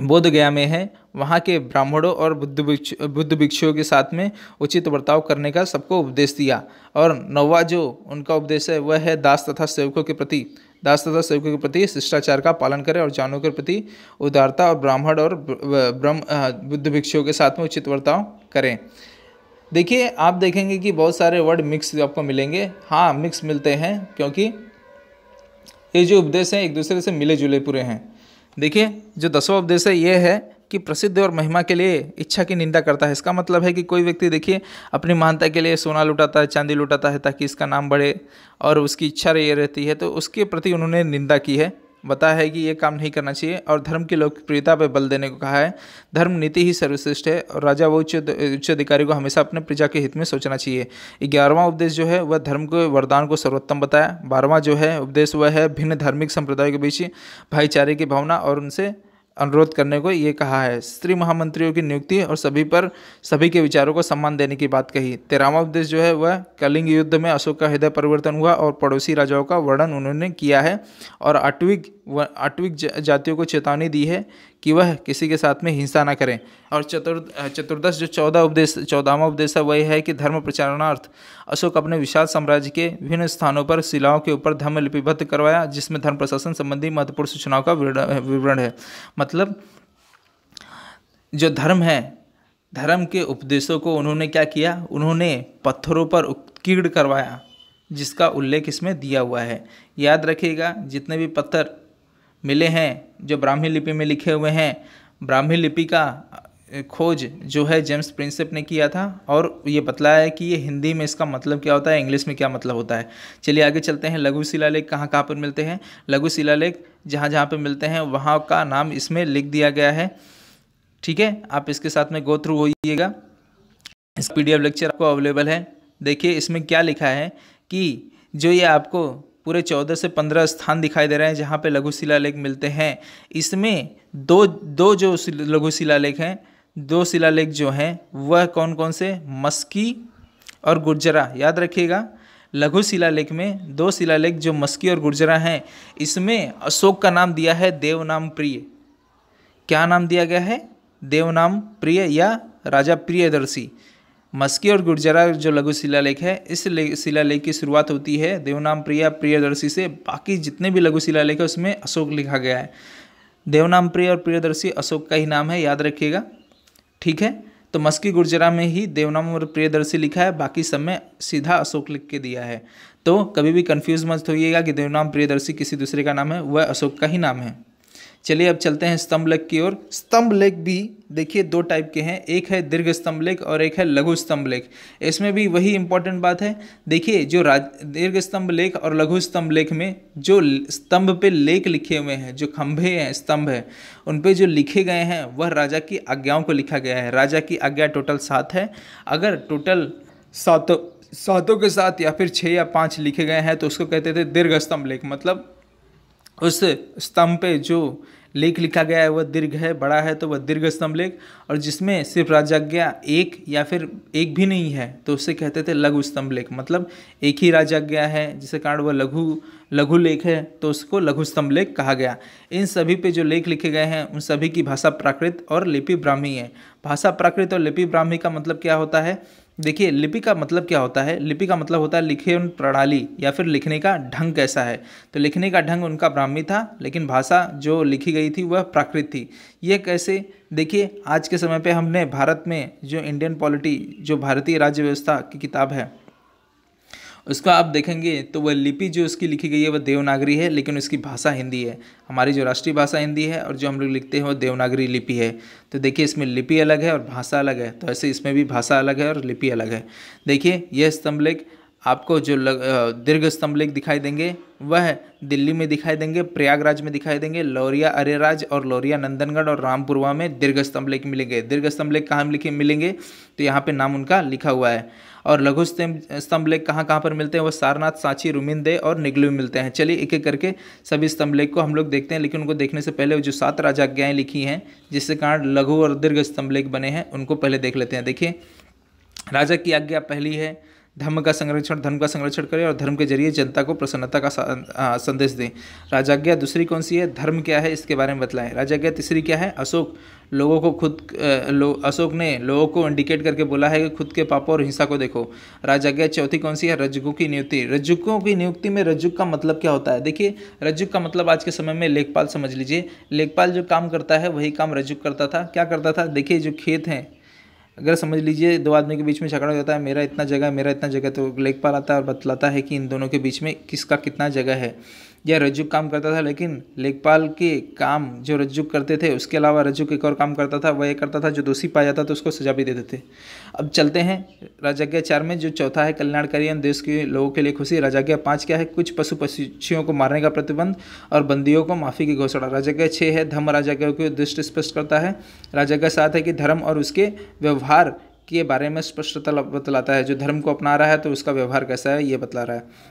बोध गया में है वहाँ के ब्राह्मणों और बुद्ध भिक्षु बुद्ध भिक्षुओं के साथ में उचित बर्ताव करने का सबको उपदेश दिया और नौवा जो उनका उपदेश है वह है दास तथा सेवकों के प्रति दास तथा सेवकों के प्रति शिष्टाचार का पालन करें और जानों के प्रति उदारता और ब्राह्मण और ब्रह्म बुद्ध भिक्षुओं के साथ में उचित वर्ताव करें देखिए आप देखेंगे कि बहुत सारे वर्ड मिक्स आपको मिलेंगे हाँ मिक्स मिलते हैं क्योंकि ये जो उपदेश हैं एक दूसरे से मिले जुले पूरे हैं देखिए जो दसवा उपदेश है ये है कि प्रसिद्ध और महिमा के लिए इच्छा की निंदा करता है इसका मतलब है कि कोई व्यक्ति देखिए अपनी महानता के लिए सोना लुटाता है चांदी लुटाता है ताकि इसका नाम बढ़े और उसकी इच्छा ये रहती है तो उसके प्रति उन्होंने निंदा की है बताया है कि ये काम नहीं करना चाहिए और धर्म की लोकप्रियता पर बल देने को कहा है धर्म नीति ही सर्वश्रेष्ठ है और राजा व उच्च उच्च अधिकारी को हमेशा अपने प्रजा के हित में सोचना चाहिए ग्यारहवां उपदेश जो है वह धर्म के वरदान को सर्वोत्तम बताया बारहवां जो है उपदेश वह है भिन्न धार्मिक संप्रदायों के बीच भाईचारे की भावना और उनसे अनुरोध करने को ये कहा है स्त्री महामंत्रियों की नियुक्ति और सभी पर सभी के विचारों को सम्मान देने की बात कही तेरहवा उपदेश जो है वह कलिंग युद्ध में अशोक का हृदय परिवर्तन हुआ और पड़ोसी राजाओं का वर्णन उन्होंने किया है और आठवीं आठवीं जातियों को चेतावनी दी है कि वह किसी के साथ में हिंसा न करें और चतुर् चतुर्दश जो चौदह उपदेश चौदहवा उपदेश है वही है कि धर्म प्रचारणार्थ अशोक अपने विशाल साम्राज्य के विभिन्न स्थानों पर शिलाओं के ऊपर धर्म लिपिबद्ध करवाया जिसमें धर्म प्रशासन संबंधी महत्वपूर्ण सूचनाओं का विवरण है मतलब जो धर्म है धर्म के उपदेशों को उन्होंने क्या किया उन्होंने पत्थरों पर उत्कीर्ण करवाया जिसका उल्लेख इसमें दिया हुआ है याद रखिएगा जितने भी पत्थर मिले हैं जो ब्राह्मी लिपि में लिखे हुए हैं ब्राह्मी लिपि का खोज जो है जेम्स प्रिंसेप ने किया था और ये बतलाया है कि ये हिंदी में इसका मतलब क्या होता है इंग्लिश में क्या मतलब होता है चलिए आगे चलते हैं लघु शिलालेख कहाँ कहाँ पर मिलते हैं लघु शिलालेख जहाँ जहाँ पर मिलते हैं वहाँ का नाम इसमें लिख दिया गया है ठीक है आप इसके साथ में गो थ्रू होइएगा इस पी लेक्चर आपको अवेलेबल है देखिए इसमें क्या लिखा है कि जो ये आपको पूरे चौदह से पंद्रह स्थान दिखाई दे रहे हैं जहाँ पे लघु शिलालेख मिलते हैं इसमें दो दो जो लघु शिलालेख हैं दो शिलालेख जो हैं वह कौन कौन से मस्की और गुर्जरा याद रखिएगा लघु शिलालेख में दो शिलालेख जो मस्की और गुर्जरा हैं इसमें अशोक का नाम दिया है देवनाम प्रिय क्या नाम दिया गया है देवनाम प्रिय या राजा प्रियदर्शी मस्की और गुर्जरा जो लघु शिलालेख है इस शिलालेख की शुरुआत होती है देवनाम प्रिया प्रियदर्शी से बाकी जितने भी लघु शिलालेख है उसमें अशोक लिखा गया है देवनाम प्रिय और प्रियदर्शी अशोक का ही नाम है याद रखिएगा ठीक है तो मस्की गुर्जरा में ही देवनाम और प्रियदर्शी लिखा है बाकी सब में सीधा अशोक लिख के दिया है तो कभी भी कन्फ्यूज़ मत होइएगा कि देवनाम प्रियदर्शी किसी दूसरे का नाम है वह अशोक का ही नाम है चलिए अब चलते हैं स्तंभ लेख की ओर स्तंभ लेख भी देखिए दो टाइप के हैं एक है दीर्घ स्तंभ लेख और एक है लघु स्तंभ लेख इसमें भी वही इंपॉर्टेंट बात है देखिए जो राज दीर्घ स्तंभ लेख और लघु स्तंभ लेख में जो स्तंभ पे लेख लिखे हुए हैं जो खंभे हैं स्तंभ है उन पे जो लिखे गए हैं वह राजा की आज्ञाओं को लिखा गया है राजा की आज्ञा टोटल सात है अगर टोटल सातों सातों के साथ या फिर छः या पाँच लिखे गए हैं तो उसको कहते थे दीर्घ स्तंभ लेख मतलब उस स्तंभ पे जो लेख लिखा गया है वह दीर्घ है बड़ा है तो वह दीर्घ स्तंभ लेख और जिसमें सिर्फ राजाज्ञा एक या फिर एक भी नहीं है तो उसे कहते थे लघु स्तंभ लेख मतलब एक ही राजाज्ञा है जिसके कारण वह लघु लघु लेख है तो उसको लघु स्तंभ लेख कहा गया इन सभी पे जो लेख लिखे गए हैं उन सभी की भाषा प्राकृत और लिपि ब्राह्मी है भाषा प्राकृत और लिपि ब्राह्मी का मतलब क्या होता है देखिए लिपि का मतलब क्या होता है लिपि का मतलब होता है लिखन प्रणाली या फिर लिखने का ढंग कैसा है तो लिखने का ढंग उनका ब्राह्मी था लेकिन भाषा जो लिखी गई थी वह प्राकृत थी यह कैसे देखिए आज के समय पे हमने भारत में जो इंडियन पॉलिटी जो भारतीय राज्य व्यवस्था की किताब है उसको आप देखेंगे तो वह लिपि जो उसकी लिखी गई है वह देवनागरी है लेकिन उसकी भाषा हिंदी है हमारी जो राष्ट्रीय भाषा हिंदी है और जो हम लोग लिखते हैं वह देवनागरी लिपि है तो देखिए इसमें लिपि अलग है और भाषा अलग है तो ऐसे इसमें भी भाषा अलग है और लिपि अलग है देखिए यह स्तंभ लेख आपको जो दीर्घ स्तंभ लेख दिखाई देंगे वह दिल्ली में दिखाई देंगे प्रयागराज में दिखाई देंगे लौरिया अरेराज और लौरिया नंदनगढ़ और रामपुरवा में दीर्घ स्तंभ लेख मिलेंगे दीर्घ स्तंभ लेख कहाँ लिखे मिलेंगे तो यहाँ पे नाम उनका लिखा हुआ है और लघु स्तंभ लेख कहाँ कहाँ पर मिलते हैं वह सारनाथ सांची रुमिंदे और निगलू में मिलते हैं चलिए एक एक करके सभी स्तंभ लेख को हम लोग देखते हैं लेकिन उनको देखने से पहले जो सात राजाज्ञाएँ लिखी हैं जिसके कारण लघु और दीर्घ स्तंभ लेख बने हैं उनको पहले देख लेते हैं देखिए राजा की आज्ञा पहली है धर्म का संरक्षण धर्म का संरक्षण करें और धर्म के जरिए जनता को प्रसन्नता का संदेश दें राजाज्ञा दूसरी कौन सी है धर्म क्या है इसके बारे में बतलाएं राजाज्ञा तीसरी क्या है अशोक लोगों को खुद लो, अशोक ने लोगों को इंडिकेट करके बोला है कि खुद के पापों और हिंसा को देखो राजाज्ञा चौथी कौन सी है रज्जुकों की नियुक्ति रज्जुकों की नियुक्ति में रज्जुक का मतलब क्या होता है देखिए रज्जुक का मतलब आज के समय में लेखपाल समझ लीजिए लेखपाल जो काम करता है वही काम रज्जुक करता था क्या करता था देखिए जो खेत हैं अगर समझ लीजिए दो आदमी के बीच में झगड़ा हो जाता है मेरा इतना जगह मेरा इतना जगह तो लेखपाल आता है और बतलाता है कि इन दोनों के बीच में किसका कितना जगह है यह रज्जुक काम करता था लेकिन लेखपाल के काम जो रज्जुक करते थे उसके अलावा रज्जुक एक और काम करता था वह यह करता था जो दोषी पाया जाता तो उसको सजा भी देते थे अब चलते हैं राजाज्ञा चार में जो चौथा है कल्याणकारी देश के लोगों के लिए खुशी राजाज्ञा पाँच क्या है कुछ पशु पक्षियों को मारने का प्रतिबंध और बंदियों को माफ़ी की घोषणा राजाज्ञा छः है धर्म राजाज्ञा की उद्देश्य स्पष्ट करता है राजाज्ञा सात है कि धर्म और उसके व्यवहार के बारे में स्पष्टता बतलाता है जो धर्म को अपना रहा है तो उसका व्यवहार कैसा है ये बतला रहा है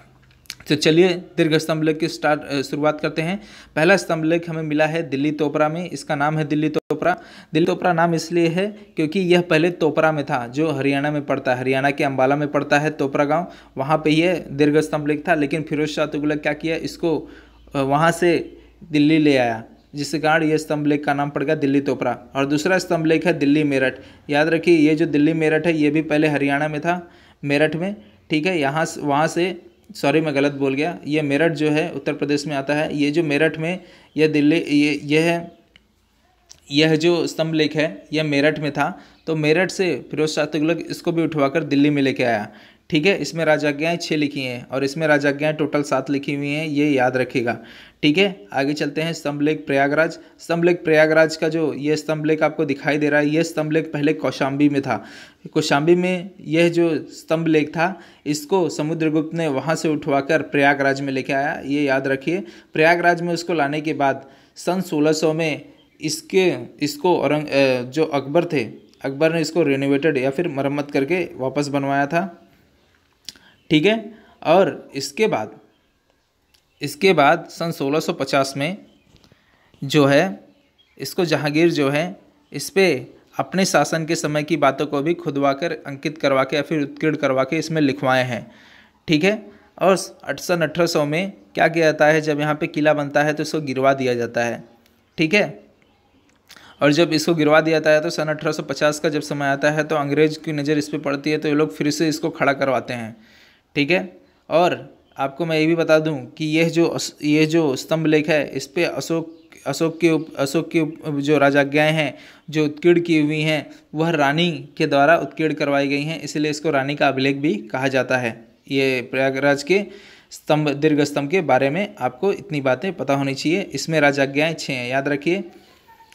तो चलिए दीर्घ स्तंभ लेख की स्टार्ट शुरुआत करते हैं पहला स्तंभ लेख हमें मिला है दिल्ली तोपरा में इसका नाम है दिल्ली तोपरा दिल्ली तोपरा नाम इसलिए है क्योंकि यह पहले तोपरा में था जो हरियाणा में पड़ता है हरियाणा के अंबाला में पड़ता है तोपरा गांव वहाँ पे यह दीर्घ स्तंभ लेख था लेकिन फिरोज शाह तुगलक क्या किया इसको वहाँ से दिल्ली ले आया जिसके कारण यह स्तंभ लेख का नाम पड़ गया दिल्ली तोपरा और दूसरा स्तंभ लेख है दिल्ली मेरठ याद रखिए ये जो दिल्ली मेरठ है ये भी पहले हरियाणा में था मेरठ में ठीक है यहाँ वहाँ से सॉरी मैं गलत बोल गया ये मेरठ जो है उत्तर प्रदेश में आता है ये जो मेरठ में यह दिल्ली ये यह यह जो स्तंभ लेख है यह मेरठ में था तो मेरठ से फिरोज शाह तुगलक इसको भी उठवाकर दिल्ली में लेके आया ठीक है इसमें राजाज्ञाएँ छः लिखी हैं और इसमें राजाज्ञाएँ टोटल सात लिखी हुई हैं ये याद रखेगा ठीक है आगे चलते हैं स्तंभ लेख प्रयागराज स्तंभ लेख प्रयागराज का जो ये स्तंभ लेख आपको दिखाई दे रहा है ये स्तंभ लेख पहले कौशाम्बी में था कौशाम्बी में यह जो स्तंभ लेख था इसको समुद्रगुप्त ने वहाँ से उठवाकर प्रयागराज में लेके आया ये याद रखिए प्रयागराज में उसको लाने के बाद सन सोलह में इसके इसको औरंग जो अकबर थे अकबर ने इसको रेनोवेटेड या फिर मरम्मत करके वापस बनवाया था ठीक है और इसके बाद इसके बाद सन 1650 में जो है इसको जहांगीर जो है इस पर अपने शासन के समय की बातों को भी खुदवा कर अंकित करवा के या फिर उत्कीर्ण करवा के इसमें लिखवाए हैं ठीक है और सन अठारह में क्या किया जाता है जब यहाँ पे किला बनता है तो इसको गिरवा दिया जाता है ठीक है और जब इसको गिरवा दिया जाता है तो सन 1850 का जब समय आता है तो अंग्रेज की नज़र इस पर पड़ती है तो ये लोग फिर से इसको खड़ा करवाते हैं ठीक है और आपको मैं ये भी बता दूं कि यह जो यह जो स्तंभ लेख है इस पर अशोक अशोक के उप अशोक के उप, जो राजाज्ञाएँ हैं जो उत्कीर्ण की हुई हैं वह रानी के द्वारा उत्कीर्ण करवाई गई हैं इसलिए इसको रानी का अभिलेख भी कहा जाता है ये प्रयागराज के स्तंभ दीर्घ स्तंभ के बारे में आपको इतनी बातें पता होनी चाहिए इसमें राजाज्ञाएँ छः हैं याद रखिए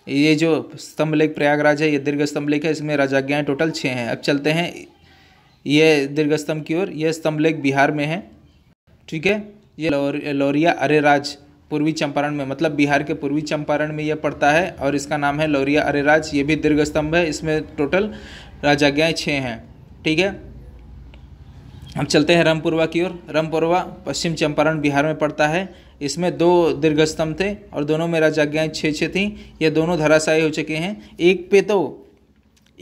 ये जो स्तंभ लेख प्रयागराज है ये दीर्घ स्तंभ लेख है इसमें राजाज्ञाएँ टोटल छः हैं अब चलते हैं ये दीर्घ स्तंभ की ओर यह स्तंभ लेख बिहार में है ठीक है ये लौरिया लौरिया अरेराज पूर्वी चंपारण में मतलब बिहार के पूर्वी चंपारण में यह पड़ता है और इसका नाम है लौरिया अरेराज ये भी दीर्घ स्तंभ है इसमें टोटल राजाज्ञाएँ छः हैं ठीक है अब चलते हैं रामपुरवा की ओर रामपुरवा पश्चिम चंपारण बिहार में पड़ता है इसमें दो दीर्घ स्तंभ थे और दोनों में राजाज्ञाएँ छः छः थीं ये दोनों धराशायी हो चुके हैं एक पे तो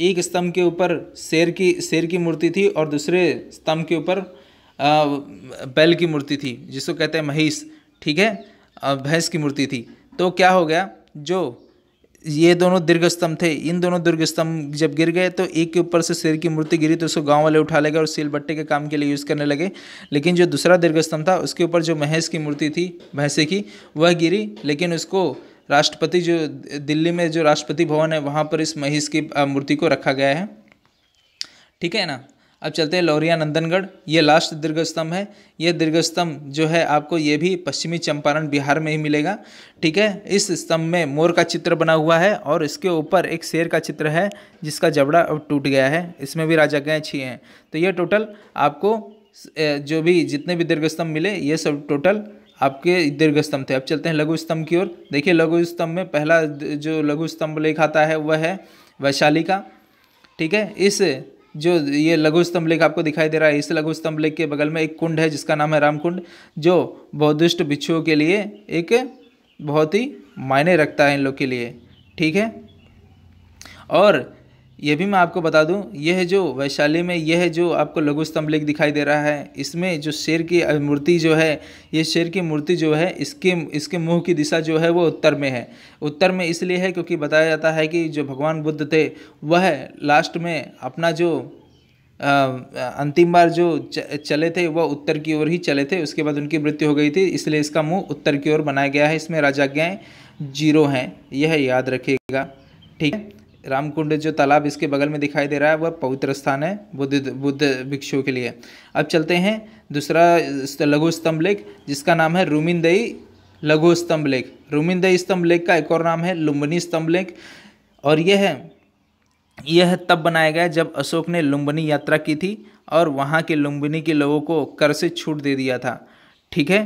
एक स्तंभ के ऊपर शेर की शेर की मूर्ति थी और दूसरे स्तंभ के ऊपर बैल की मूर्ति थी जिसको कहते हैं महेश ठीक है भैंस की मूर्ति थी तो क्या हो गया जो ये दोनों दीर्घ स्तंभ थे इन दोनों दीर्घ स्तंभ जब गिर गए तो एक के ऊपर से शेर की मूर्ति गिरी तो उसको गांव वाले उठा ले गए और सील बट्टे के काम के लिए यूज़ करने लगे लेकिन जो दूसरा दीर्घ स्तंभ था उसके ऊपर जो महेश की मूर्ति थी भैंसे की वह गिरी लेकिन उसको राष्ट्रपति जो दिल्ली में जो राष्ट्रपति भवन है वहाँ पर इस महेश की मूर्ति को रखा गया है ठीक है ना अब चलते हैं लौरिया नंदनगढ़ ये लास्ट दीर्घ स्तंभ है ये दीर्घ स्तंभ जो है आपको ये भी पश्चिमी चंपारण बिहार में ही मिलेगा ठीक है इस स्तंभ में मोर का चित्र बना हुआ है और इसके ऊपर एक शेर का चित्र है जिसका जबड़ा अब टूट गया है इसमें भी राजा गए छी हैं तो ये टोटल आपको जो भी जितने भी दीर्घ स्तंभ मिले ये सब टोटल आपके दीर्घ स्तंभ थे अब चलते हैं लघु स्तंभ की ओर देखिए लघु स्तंभ में पहला जो लघु स्तंभ लेख आता है वह है वैशाली का ठीक है इस जो ये लघु स्तंभ लेख आपको दिखाई दे रहा है इस लघु स्तंभ लेख के बगल में एक कुंड है जिसका नाम है रामकुंड जो बौद्धिष्ट बिच्छुओं के लिए एक बहुत ही मायने रखता है इन लोग के लिए ठीक है और ये भी मैं आपको बता दूं यह जो वैशाली में यह जो आपको लघु स्तंभ लेख दिखाई दे रहा है इसमें जो शेर की मूर्ति जो है ये शेर की मूर्ति जो है इसके इसके मुंह की दिशा जो है वो उत्तर में है उत्तर में इसलिए है क्योंकि बताया जाता है कि जो भगवान बुद्ध थे वह लास्ट में अपना जो अंतिम बार जो चले थे वह उत्तर की ओर ही चले थे उसके बाद उनकी मृत्यु हो गई थी इसलिए इसका मुँह उत्तर की ओर बनाया गया है इसमें राजाज्ञाएँ जीरो हैं यह याद रखिएगा ठीक है रामकुंड जो तालाब इसके बगल में दिखाई दे रहा है वह पवित्र स्थान है बुद्ध बुद्ध भिक्षु के लिए अब चलते हैं दूसरा लघु स्तंभ लेख जिसका नाम है रूमिंदई लघु स्तंभ लेख रूमिंदई स्तंभ लेख का एक और नाम है लुम्बनी स्तंभ लेख और यह है यह तब बनाया गया जब अशोक ने लुम्बनी यात्रा की थी और वहाँ के लुम्बिनी के लोगों को कर से छूट दे दिया था ठीक है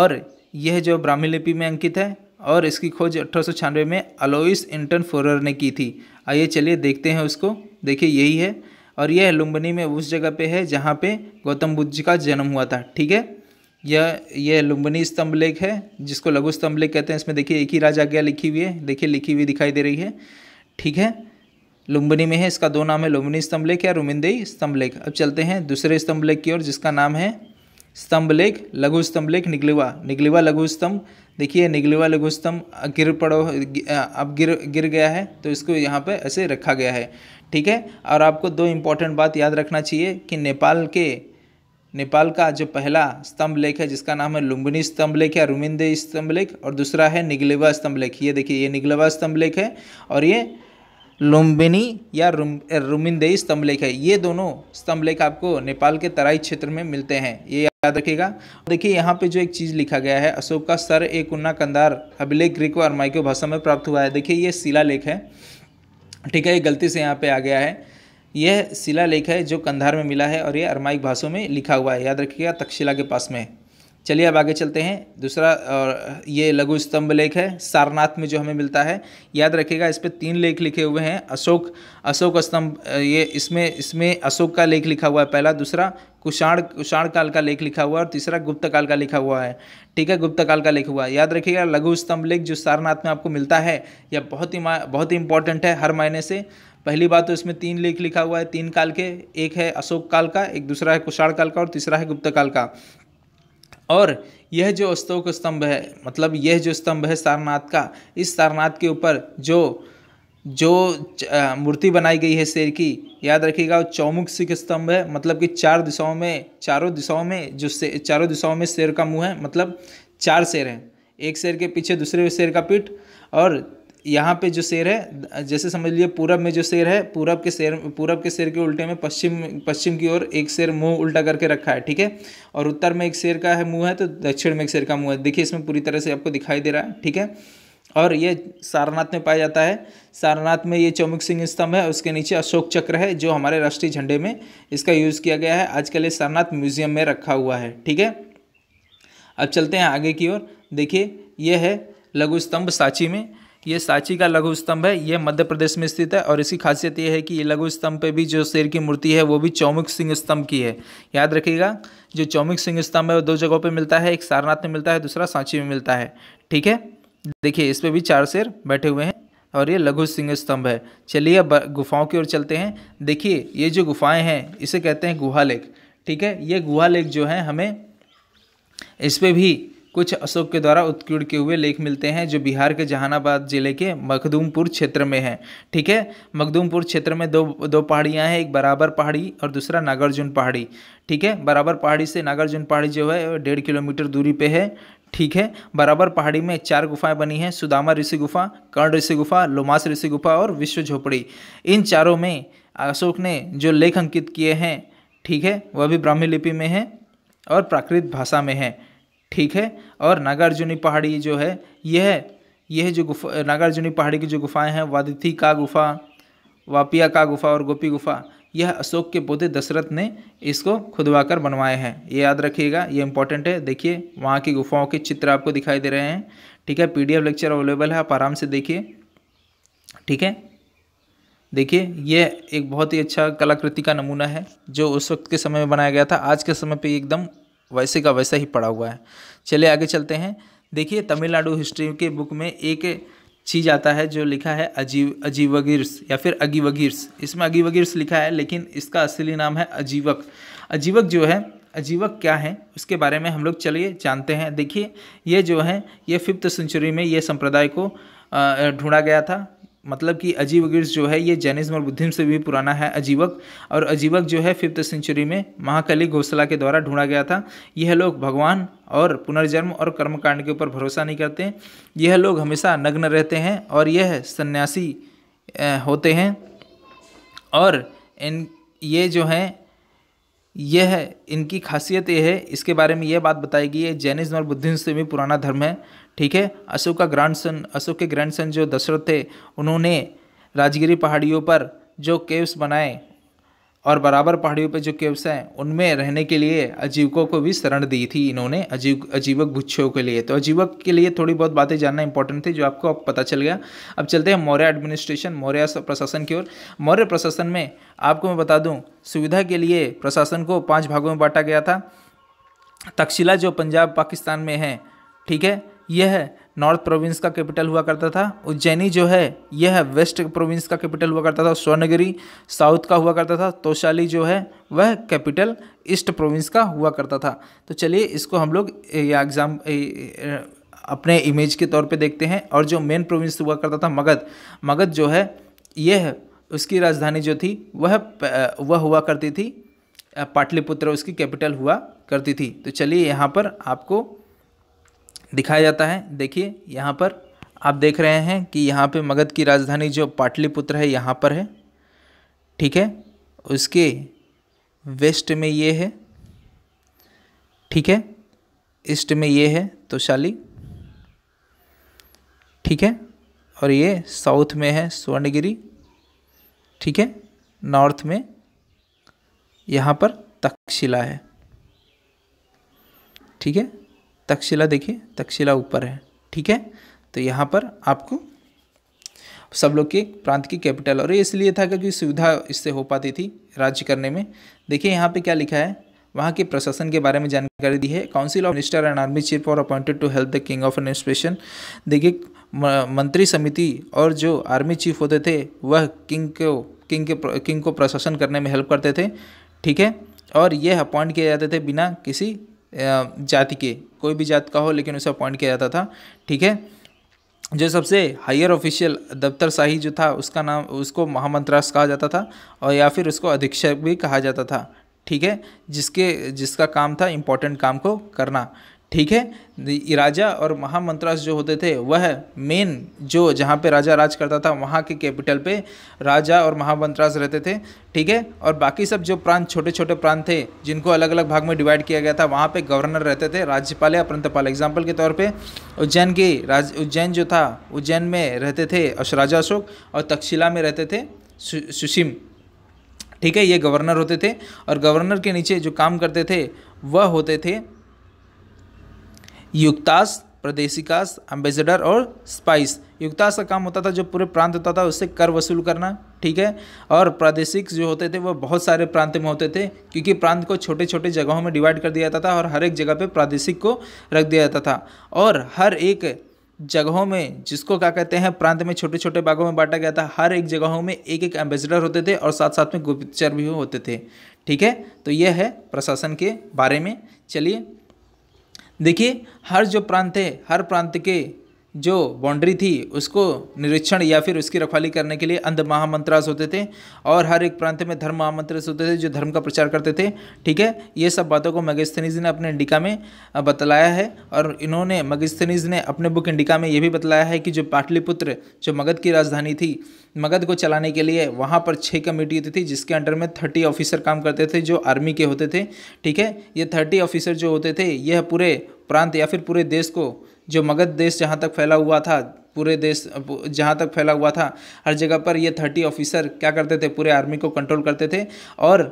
और यह जो ब्राह्मी लिपि में अंकित है और इसकी खोज अठारह में अलोइस इंटन फोरर ने की थी आइए चलिए देखते हैं उसको देखिए यही है और यह लुम्बनी में उस जगह पे है जहाँ पे गौतम बुद्ध जी का जन्म हुआ था ठीक है यह यह लुम्बनी स्तंभ लेख है जिसको लघु स्तंभ लेख कहते हैं इसमें देखिए एक ही राजाज्ञा लिखी हुई है देखिए लिखी हुई दिखाई दे रही है ठीक है लुम्बनी में है इसका दो नाम है लुम्बनी स्तंभ लेख या रुमिंदई स्तंभ लेख अब चलते हैं दूसरे स्तंभ लेख की ओर जिसका नाम है स्तंभ लेख लघु स्तंभ लेख निगलिवा निगलिवा लघु स्तंभ देखिए निगलवा लघुस्तम गिर पड़ो अब गिर गिर गया है तो इसको यहाँ पे ऐसे रखा गया है ठीक है और आपको दो इम्पॉर्टेंट बात याद रखना चाहिए कि नेपाल के नेपाल का जो पहला स्तंभ लेख है जिसका नाम है लुम्बिनी स्तंभ लेख या रुमिंदे स्तंभ लेख और दूसरा है निगलेवा स्तंभ लेख ये देखिए ये निगलेवा स्तंभ लेख है और ये लुम्बिनी या रुम रुमिंदेई स्तंभ लेख है ये दोनों स्तंभ लेख आपको नेपाल के तराई क्षेत्र में मिलते हैं ये याद रखिएगा देखिए यहाँ पे जो एक चीज़ लिखा गया है अशोक का सर एक उन्ना कंदार अभिलेख ग्रीक और माइको भाषा में प्राप्त हुआ है देखिए ये शिला लेख है ठीक है ये गलती से यहाँ पे आ गया है यह शिला लेख है जो कंधार में मिला है और यह अरमाइक भाषाओं में लिखा हुआ है याद रखिएगा तक्षशिला के पास में चलिए अब आगे चलते हैं दूसरा ये लघु स्तंभ लेख है सारनाथ में जो हमें मिलता है याद रखिएगा इस पर तीन लेख लिखे हुए हैं अशोक अशोक स्तंभ ये इसमें इसमें अशोक का लेख लिखा हुआ है पहला दूसरा कुषाण कुषाण काल का लेख लिखा हुआ है और तीसरा गुप्त काल का लिखा हुआ है ठीक है गुप्त काल का लेख हुआ है याद रखिएगा लघु स्तंभ लेख जो सारनाथ में आपको मिलता है यह बहुत ही बहुत ही इंपॉर्टेंट है हर महीने से पहली बात तो इसमें तीन लेख लिखा हुआ है तीन काल के एक है अशोक काल का एक दूसरा है कुषाण काल का और तीसरा है गुप्त काल का और यह जो अस्तोक स्तंभ है मतलब यह जो स्तंभ है सारनाथ का इस सारनाथ के ऊपर जो जो मूर्ति बनाई गई है शेर की याद रखिएगा चौमुख सिख स्तंभ है मतलब कि चार दिशाओं में चारों दिशाओं में जो से चारों दिशाओं में शेर का मुंह है मतलब चार शेर हैं एक शेर के पीछे दूसरे शेर का पीठ और यहाँ पे जो शेर है जैसे समझ लीजिए पूरब में जो शेर है पूरब के शेर पूरब के शेर के उल्टे में पश्चिम पश्चिम की ओर एक शेर मुंह उल्टा करके रखा है ठीक है और उत्तर में एक शेर का है मुंह है तो दक्षिण में एक शेर का मुंह है देखिए इसमें पूरी तरह से आपको दिखाई दे रहा है ठीक है और ये सारनाथ में पाया जाता है सारनाथ में ये चौमुख सिंह स्तंभ है उसके नीचे अशोक चक्र है जो हमारे राष्ट्रीय झंडे में इसका यूज़ किया गया है आजकल ये सारनाथ म्यूजियम में रखा हुआ है ठीक है अब चलते हैं आगे की ओर देखिए यह है लघु स्तंभ सांची में ये सांची का लघु स्तंभ है ये मध्य प्रदेश में स्थित है और इसकी खासियत ये है कि ये लघु स्तंभ पे भी जो शेर की मूर्ति है वो भी चौमिक सिंह स्तंभ की है याद रखिएगा जो चौमिक सिंह स्तंभ है वो दो जगहों पे मिलता है एक सारनाथ में मिलता है दूसरा सांची में मिलता है ठीक है देखिए इस पर भी चार शेर बैठे हुए हैं और ये लघु सिंह स्तंभ है चलिए अब गुफाओं की ओर चलते हैं देखिए ये जो गुफाएँ हैं इसे कहते हैं गुहा लेक ठीक है ये गुहा लेक जो है हमें इस पर भी कुछ अशोक के द्वारा उत्कीर्ण किए हुए लेख मिलते हैं जो बिहार के जहानाबाद जिले के मखदूमपुर क्षेत्र में हैं ठीक है मखदूमपुर क्षेत्र में दो दो पहाड़ियाँ हैं एक बराबर पहाड़ी और दूसरा नागार्जुन पहाड़ी ठीक है बराबर पहाड़ी से नागार्जुन पहाड़ी जो है डेढ़ किलोमीटर दूरी पर है ठीक है बराबर पहाड़ी में चार गुफाएं बनी हैं सुदामा ऋषि गुफा कर्ण ऋषि गुफा लोमास ऋषि गुफा और विश्व झोपड़ी इन चारों में अशोक ने जो लेख अंकित किए हैं ठीक है वह भी ब्राह्मी लिपि में है और प्राकृत भाषा में है ठीक है और नागार्जुनी पहाड़ी जो है यह यह जो गुफा नागार्जुनी पहाड़ी की जो गुफाएं हैं वादिथी का गुफा वापिया का गुफा और गोपी गुफा यह अशोक के पोते दशरथ ने इसको खुदवाकर बनवाए हैं ये याद रखिएगा ये इंपॉर्टेंट है देखिए वहाँ की गुफाओं के चित्र आपको दिखाई दे रहे हैं ठीक है पीडीएफ लेक्चर अवेलेबल है आप आराम से देखिए ठीक है देखिए यह एक बहुत ही अच्छा कलाकृति का नमूना है जो उस वक्त के समय में बनाया गया था आज के समय पर एकदम वैसे का वैसा ही पड़ा हुआ है चलिए आगे चलते हैं देखिए तमिलनाडु हिस्ट्री के बुक में एक चीज आता है जो लिखा है अजीव अजीवगिर्स या फिर अगीवगिर्स इसमें अगीवगिर्स लिखा है लेकिन इसका असली नाम है अजीवक अजीवक जो है अजीवक क्या है उसके बारे में हम लोग चलिए जानते हैं देखिए ये जो है ये फिफ्थ सेंचुरी में ये संप्रदाय को ढूंढा गया था मतलब कि अजीवगिर्स जो है ये जैनिज्म और बुद्धिम से भी पुराना है अजीवक और अजीवक जो है फिफ्थ सेंचुरी में महाकली घोसला के द्वारा ढूंढा गया था यह लोग भगवान और पुनर्जन्म और कर्मकांड के ऊपर भरोसा नहीं करते यह लोग हमेशा नग्न रहते हैं और यह सन्यासी होते हैं और इन ये जो हैं यह है इनकी खासियत यह है इसके बारे में यह बात बताई गई है जैनिज्म और बुद्धिज्म से भी पुराना धर्म है ठीक है अशोक का ग्रैंड सन अशोक के ग्रैंड सन जो दशरथ थे उन्होंने राजगिरी पहाड़ियों पर जो केव्स बनाए और बराबर पहाड़ियों पर जो केव्स हैं उनमें रहने के लिए अजीवकों को भी शरण दी थी इन्होंने अजीव अजीवक गुच्छों के लिए तो अजीवक के लिए थोड़ी बहुत बातें जानना इंपॉर्टेंट थी जो आपको अब पता चल गया अब चलते हैं मौर्य एडमिनिस्ट्रेशन मौर्य प्रशासन की ओर मौर्य प्रशासन में आपको मैं बता दूँ सुविधा के लिए प्रशासन को पाँच भागों में बांटा गया था तक्षशिला जो पंजाब पाकिस्तान में है ठीक है यह नॉर्थ प्रोविंस का कैपिटल हुआ करता था उज्जैनी जो है यह वेस्ट प्रोविंस का कैपिटल हुआ करता था स्वर्णगिरी साउथ का हुआ करता था तोशाली जो है वह कैपिटल ईस्ट प्रोविंस का हुआ करता था तो चलिए इसको हम लोग एग्ज़ाम अपने इमेज के तौर पे देखते हैं और जो मेन प्रोविंस हुआ करता था मगध मगध जो है यह उसकी राजधानी जो थी वह वह हुआ करती थी पाटलिपुत्र उसकी कैपिटल हुआ करती थी तो चलिए यहाँ पर आपको दिखाया जाता है देखिए यहाँ पर आप देख रहे हैं कि यहाँ पे मगध की राजधानी जो पाटलिपुत्र है यहाँ पर है ठीक है उसके वेस्ट में ये है ठीक है ईस्ट में ये है तोशाली ठीक है और ये साउथ में है स्वर्णगिरी ठीक है नॉर्थ में यहाँ पर तक्षशिला है ठीक है तक्षशिला देखिए तक्षशिला ऊपर है ठीक है तो यहाँ पर आपको सब लोग के प्रांत की कैपिटल और ये इसलिए था क्योंकि सुविधा इससे हो पाती थी राज्य करने में देखिए यहाँ पे क्या लिखा है वहाँ के प्रशासन के बारे में जानकारी दी है council of minister and army chief और appointed to help the king of administration देखिए मंत्री समिति और जो आर्मी चीफ होते थे वह किंग को किंग के किंग को प्रशासन करने में हेल्प करते थे ठीक है और यह अपॉइंट किए जाते थे बिना किसी जाति के कोई भी जात का हो लेकिन उसे अपॉइंट किया जाता था ठीक है जो सबसे हायर ऑफिशियल दफ्तर शाही जो था उसका नाम उसको महामंत्रास कहा जाता था और या फिर उसको अधीक्षक भी कहा जाता था ठीक है जिसके जिसका काम था इम्पोर्टेंट काम को करना ठीक है राजा और महामंत्रास जो होते थे वह मेन जो जहाँ पे राजा राज करता था वहाँ के कैपिटल पे राजा और महामंत्रास रहते थे ठीक है और बाकी सब जो प्रांत छोटे छोटे प्रांत थे जिनको अलग अलग भाग में डिवाइड किया गया था वहाँ पे गवर्नर रहते थे राज्यपाल या प्रंतपाल एग्जाम्पल के तौर पर उज्जैन के राज उज्जैन जो था उज्जैन में रहते थे राजा अशोक और तक्षशिला में रहते थे सुशिम ठीक है ये गवर्नर होते थे और गवर्नर के नीचे जो काम करते थे वह होते थे युक्तास प्रदेशिकास एम्बेसडर और स्पाइस युक्तास का काम होता था जो पूरे प्रांत होता था उससे कर वसूल करना ठीक है और प्रादेशिक जो होते थे वो बहुत सारे प्रांत में होते थे क्योंकि प्रांत को छोटे छोटे जगहों में डिवाइड कर दिया जाता था और हर एक जगह पे प्रादेशिक को रख दिया जाता था और हर एक जगहों में जिसको क्या कहते हैं प्रांत में छोटे छोटे भागों में बांटा गया था हर एक जगहों में एक एक एम्बेसडर होते थे और साथ साथ में गुप्तचर भी होते थे ठीक है तो यह है प्रशासन के बारे में चलिए देखिए हर जो प्रांत है हर प्रांत के जो बाउंड्री थी उसको निरीक्षण या फिर उसकी रखवाली करने के लिए अंध महामंत्रास होते थे और हर एक प्रांत में धर्म महामंत्रास होते थे जो धर्म का प्रचार करते थे ठीक है ये सब बातों को मगस्थनीज ने अपने इंडिका में बतलाया है और इन्होंने मगस्थनीज ने अपने बुक इंडिका में ये भी बतलाया है कि जो पाटलिपुत्र जो मगध की राजधानी थी मगध को चलाने के लिए वहाँ पर छः कमेटी होती थी जिसके अंडर में थर्टी ऑफिसर काम करते थे जो आर्मी के होते थे ठीक है ये थर्टी ऑफिसर जो होते थे यह पूरे प्रांत या फिर पूरे देश को जो मगध देश जहाँ तक फैला हुआ था पूरे देश जहाँ तक फैला हुआ था हर जगह पर ये थर्टी ऑफिसर क्या करते थे पूरे आर्मी को कंट्रोल करते थे और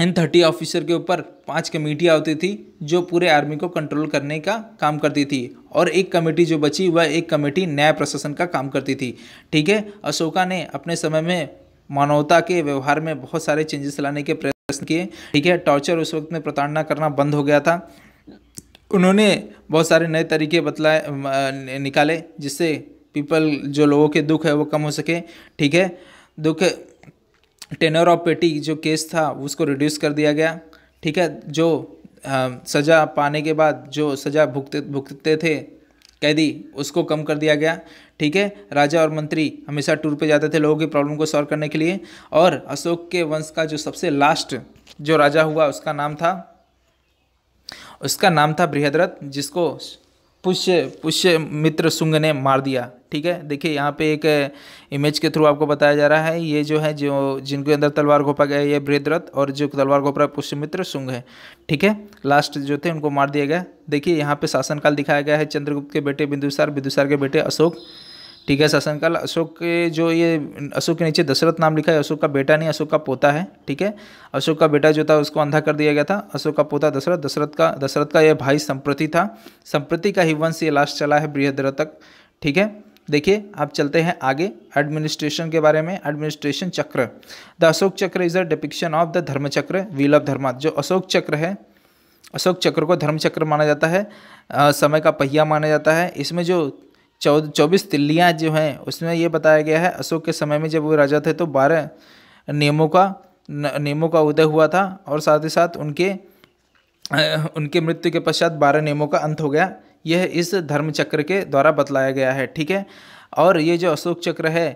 इन थर्टी ऑफिसर के ऊपर पांच कमेटियाँ होती थी जो पूरे आर्मी को कंट्रोल करने का काम करती थी और एक कमेटी जो बची वह एक कमेटी न्याय प्रशासन का काम करती थी ठीक है अशोका ने अपने समय में मानवता के व्यवहार में बहुत सारे चेंजेस लाने के प्रयास किए ठीक है टॉर्चर उस वक्त में प्रताड़ना करना बंद हो गया था उन्होंने बहुत सारे नए तरीके बतलाए निकाले जिससे पीपल जो लोगों के दुख है वो कम हो सके ठीक है दुख टेनर ऑफ पेटी जो केस था उसको रिड्यूस कर दिया गया ठीक है जो आ, सज़ा पाने के बाद जो सज़ा भुगते भुगतते थे कैदी उसको कम कर दिया गया ठीक है राजा और मंत्री हमेशा टूर पे जाते थे लोगों की प्रॉब्लम को सॉल्व करने के लिए और अशोक के वंश का जो सबसे लास्ट जो राजा हुआ उसका नाम था उसका नाम था बृहद्रथ जिसको पुष्य पुष्य मित्र सुंग ने मार दिया ठीक है देखिए यहाँ पे एक इमेज के थ्रू आपको बताया जा रहा है ये जो है जो जिनके अंदर तलवार घोपा गया ये बृहद्रथ और जो तलवार घोपा पुष्य मित्र सुंग है ठीक है लास्ट जो थे उनको मार दिया गया देखिए यहाँ पे शासनकाल दिखाया गया है चंद्रगुप्त के बेटे बिंदुसार बिंदुसार के बेटे अशोक ठीक है शासनकाल अशोक के जो ये अशोक के नीचे दशरथ नाम लिखा है अशोक का बेटा नहीं अशोक का पोता है ठीक है अशोक का बेटा जो था उसको अंधा कर दिया गया था अशोक का पोता दशरथ दशरथ का दशरथ का यह भाई संप्रति था संप्रति का ही वंश ये लास्ट चला है बृहद्र तक ठीक है देखिए आप चलते हैं आगे एडमिनिस्ट्रेशन के बारे में एडमिनिस्ट्रेशन चक्र the Ashoka Chakra is a depiction of the dharma chakra wheel of धर्मा जो अशोक चक्र है अशोक चक्र को धर्म चक्र माना जाता है आ, समय का पहिया माना जाता है इसमें जो चौद चौबीस तिल्लियाँ जो हैं उसमें ये बताया गया है अशोक के समय में जब वो राजा थे तो बारह नियमों का नियमों का उदय हुआ था और साथ ही साथ उनके उनके मृत्यु के पश्चात बारह नियमों का अंत हो गया यह इस धर्म चक्र के द्वारा बतलाया गया है ठीक है और ये जो अशोक चक्र है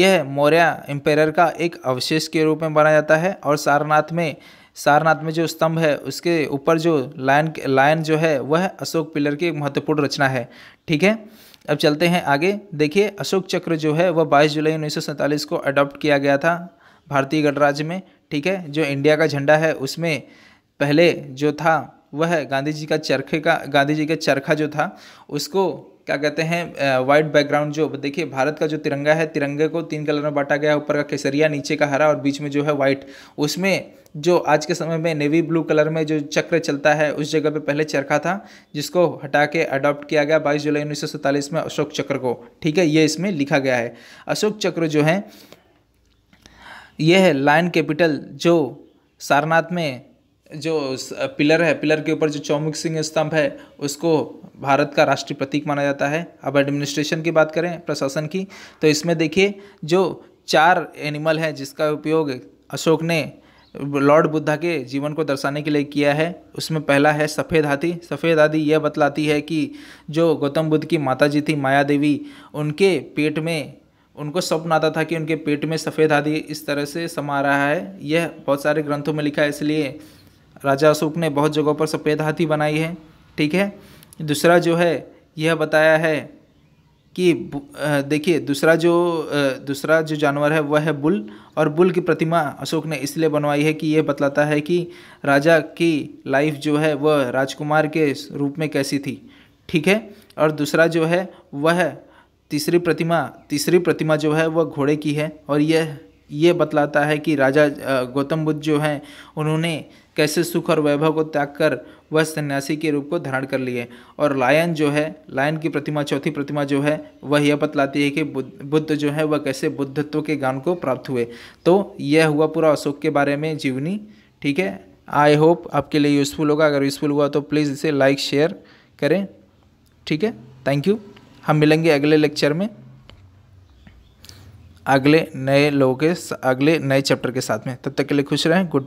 यह मौर्य एम्पेयर का एक अवशेष के रूप में माना जाता है और सारनाथ में सारनाथ में जो स्तंभ है उसके ऊपर जो लायन लायन जो है वह अशोक पिलर की एक महत्वपूर्ण रचना है ठीक है अब चलते हैं आगे देखिए अशोक चक्र जो है वह बाईस जुलाई उन्नीस को अडॉप्ट किया गया था भारतीय गणराज्य में ठीक है जो इंडिया का झंडा है उसमें पहले जो था वह गांधी जी का चरखे का गांधी जी का चरखा जो था उसको क्या कहते हैं वाइट बैकग्राउंड जो देखिए भारत का जो तिरंगा है तिरंगे को तीन कलर में बांटा गया है ऊपर का केसरिया नीचे का हरा और बीच में जो है वाइट उसमें जो आज के समय में नेवी ब्लू कलर में जो चक्र चलता है उस जगह पे पहले चरखा था जिसको हटा के अडॉप्ट किया गया 22 जुलाई उन्नीस में अशोक चक्र को ठीक है ये इसमें लिखा गया है अशोक चक्र जो है यह है लाइन कैपिटल जो सारनाथ में जो पिलर है पिलर के ऊपर जो चौमुख सिंह स्तंभ है उसको भारत का राष्ट्रीय प्रतीक माना जाता है अब एडमिनिस्ट्रेशन की बात करें प्रशासन की तो इसमें देखिए जो चार एनिमल हैं जिसका उपयोग अशोक ने लॉर्ड बुद्धा के जीवन को दर्शाने के लिए किया है उसमें पहला है सफ़ेद हाथी सफ़ेद हाथी यह बतलाती है कि जो गौतम बुद्ध की माता जी थी माया देवी उनके पेट में उनको स्वप्न आता था कि उनके पेट में सफ़ेद हाथी इस तरह से समा रहा है यह बहुत सारे ग्रंथों में लिखा है इसलिए राजा अशोक ने बहुत जगहों पर सफ़ेद हाथी बनाई है ठीक है दूसरा जो है यह बताया है कि देखिए दूसरा जो दूसरा जो जानवर है वह है बुल और बुल की प्रतिमा अशोक ने इसलिए बनवाई है कि यह बतलाता है कि राजा की लाइफ जो है वह राजकुमार के रूप में कैसी थी ठीक है और दूसरा जो है वह तीसरी प्रतिमा तीसरी प्रतिमा जो है वह घोड़े की है और यह ये बतलाता है कि राजा गौतम बुद्ध जो हैं उन्होंने कैसे सुख और वैभव को त्याग कर वह सन्यासी के रूप को धारण कर लिए और लायन जो है लायन की प्रतिमा चौथी प्रतिमा जो है वह यह बतलाती है कि बुद्ध जो है वह कैसे बुद्धत्व के ज्ञान को प्राप्त हुए तो यह हुआ पूरा अशोक के बारे में जीवनी ठीक है आई होप आपके लिए यूज़फुल होगा अगर यूज़फुल हुआ तो प्लीज़ इसे लाइक शेयर करें ठीक है थैंक यू हम मिलेंगे अगले लेक्चर में अगले नए लोगों के अगले नए चैप्टर के साथ में तब तक के लिए खुश रहें गुड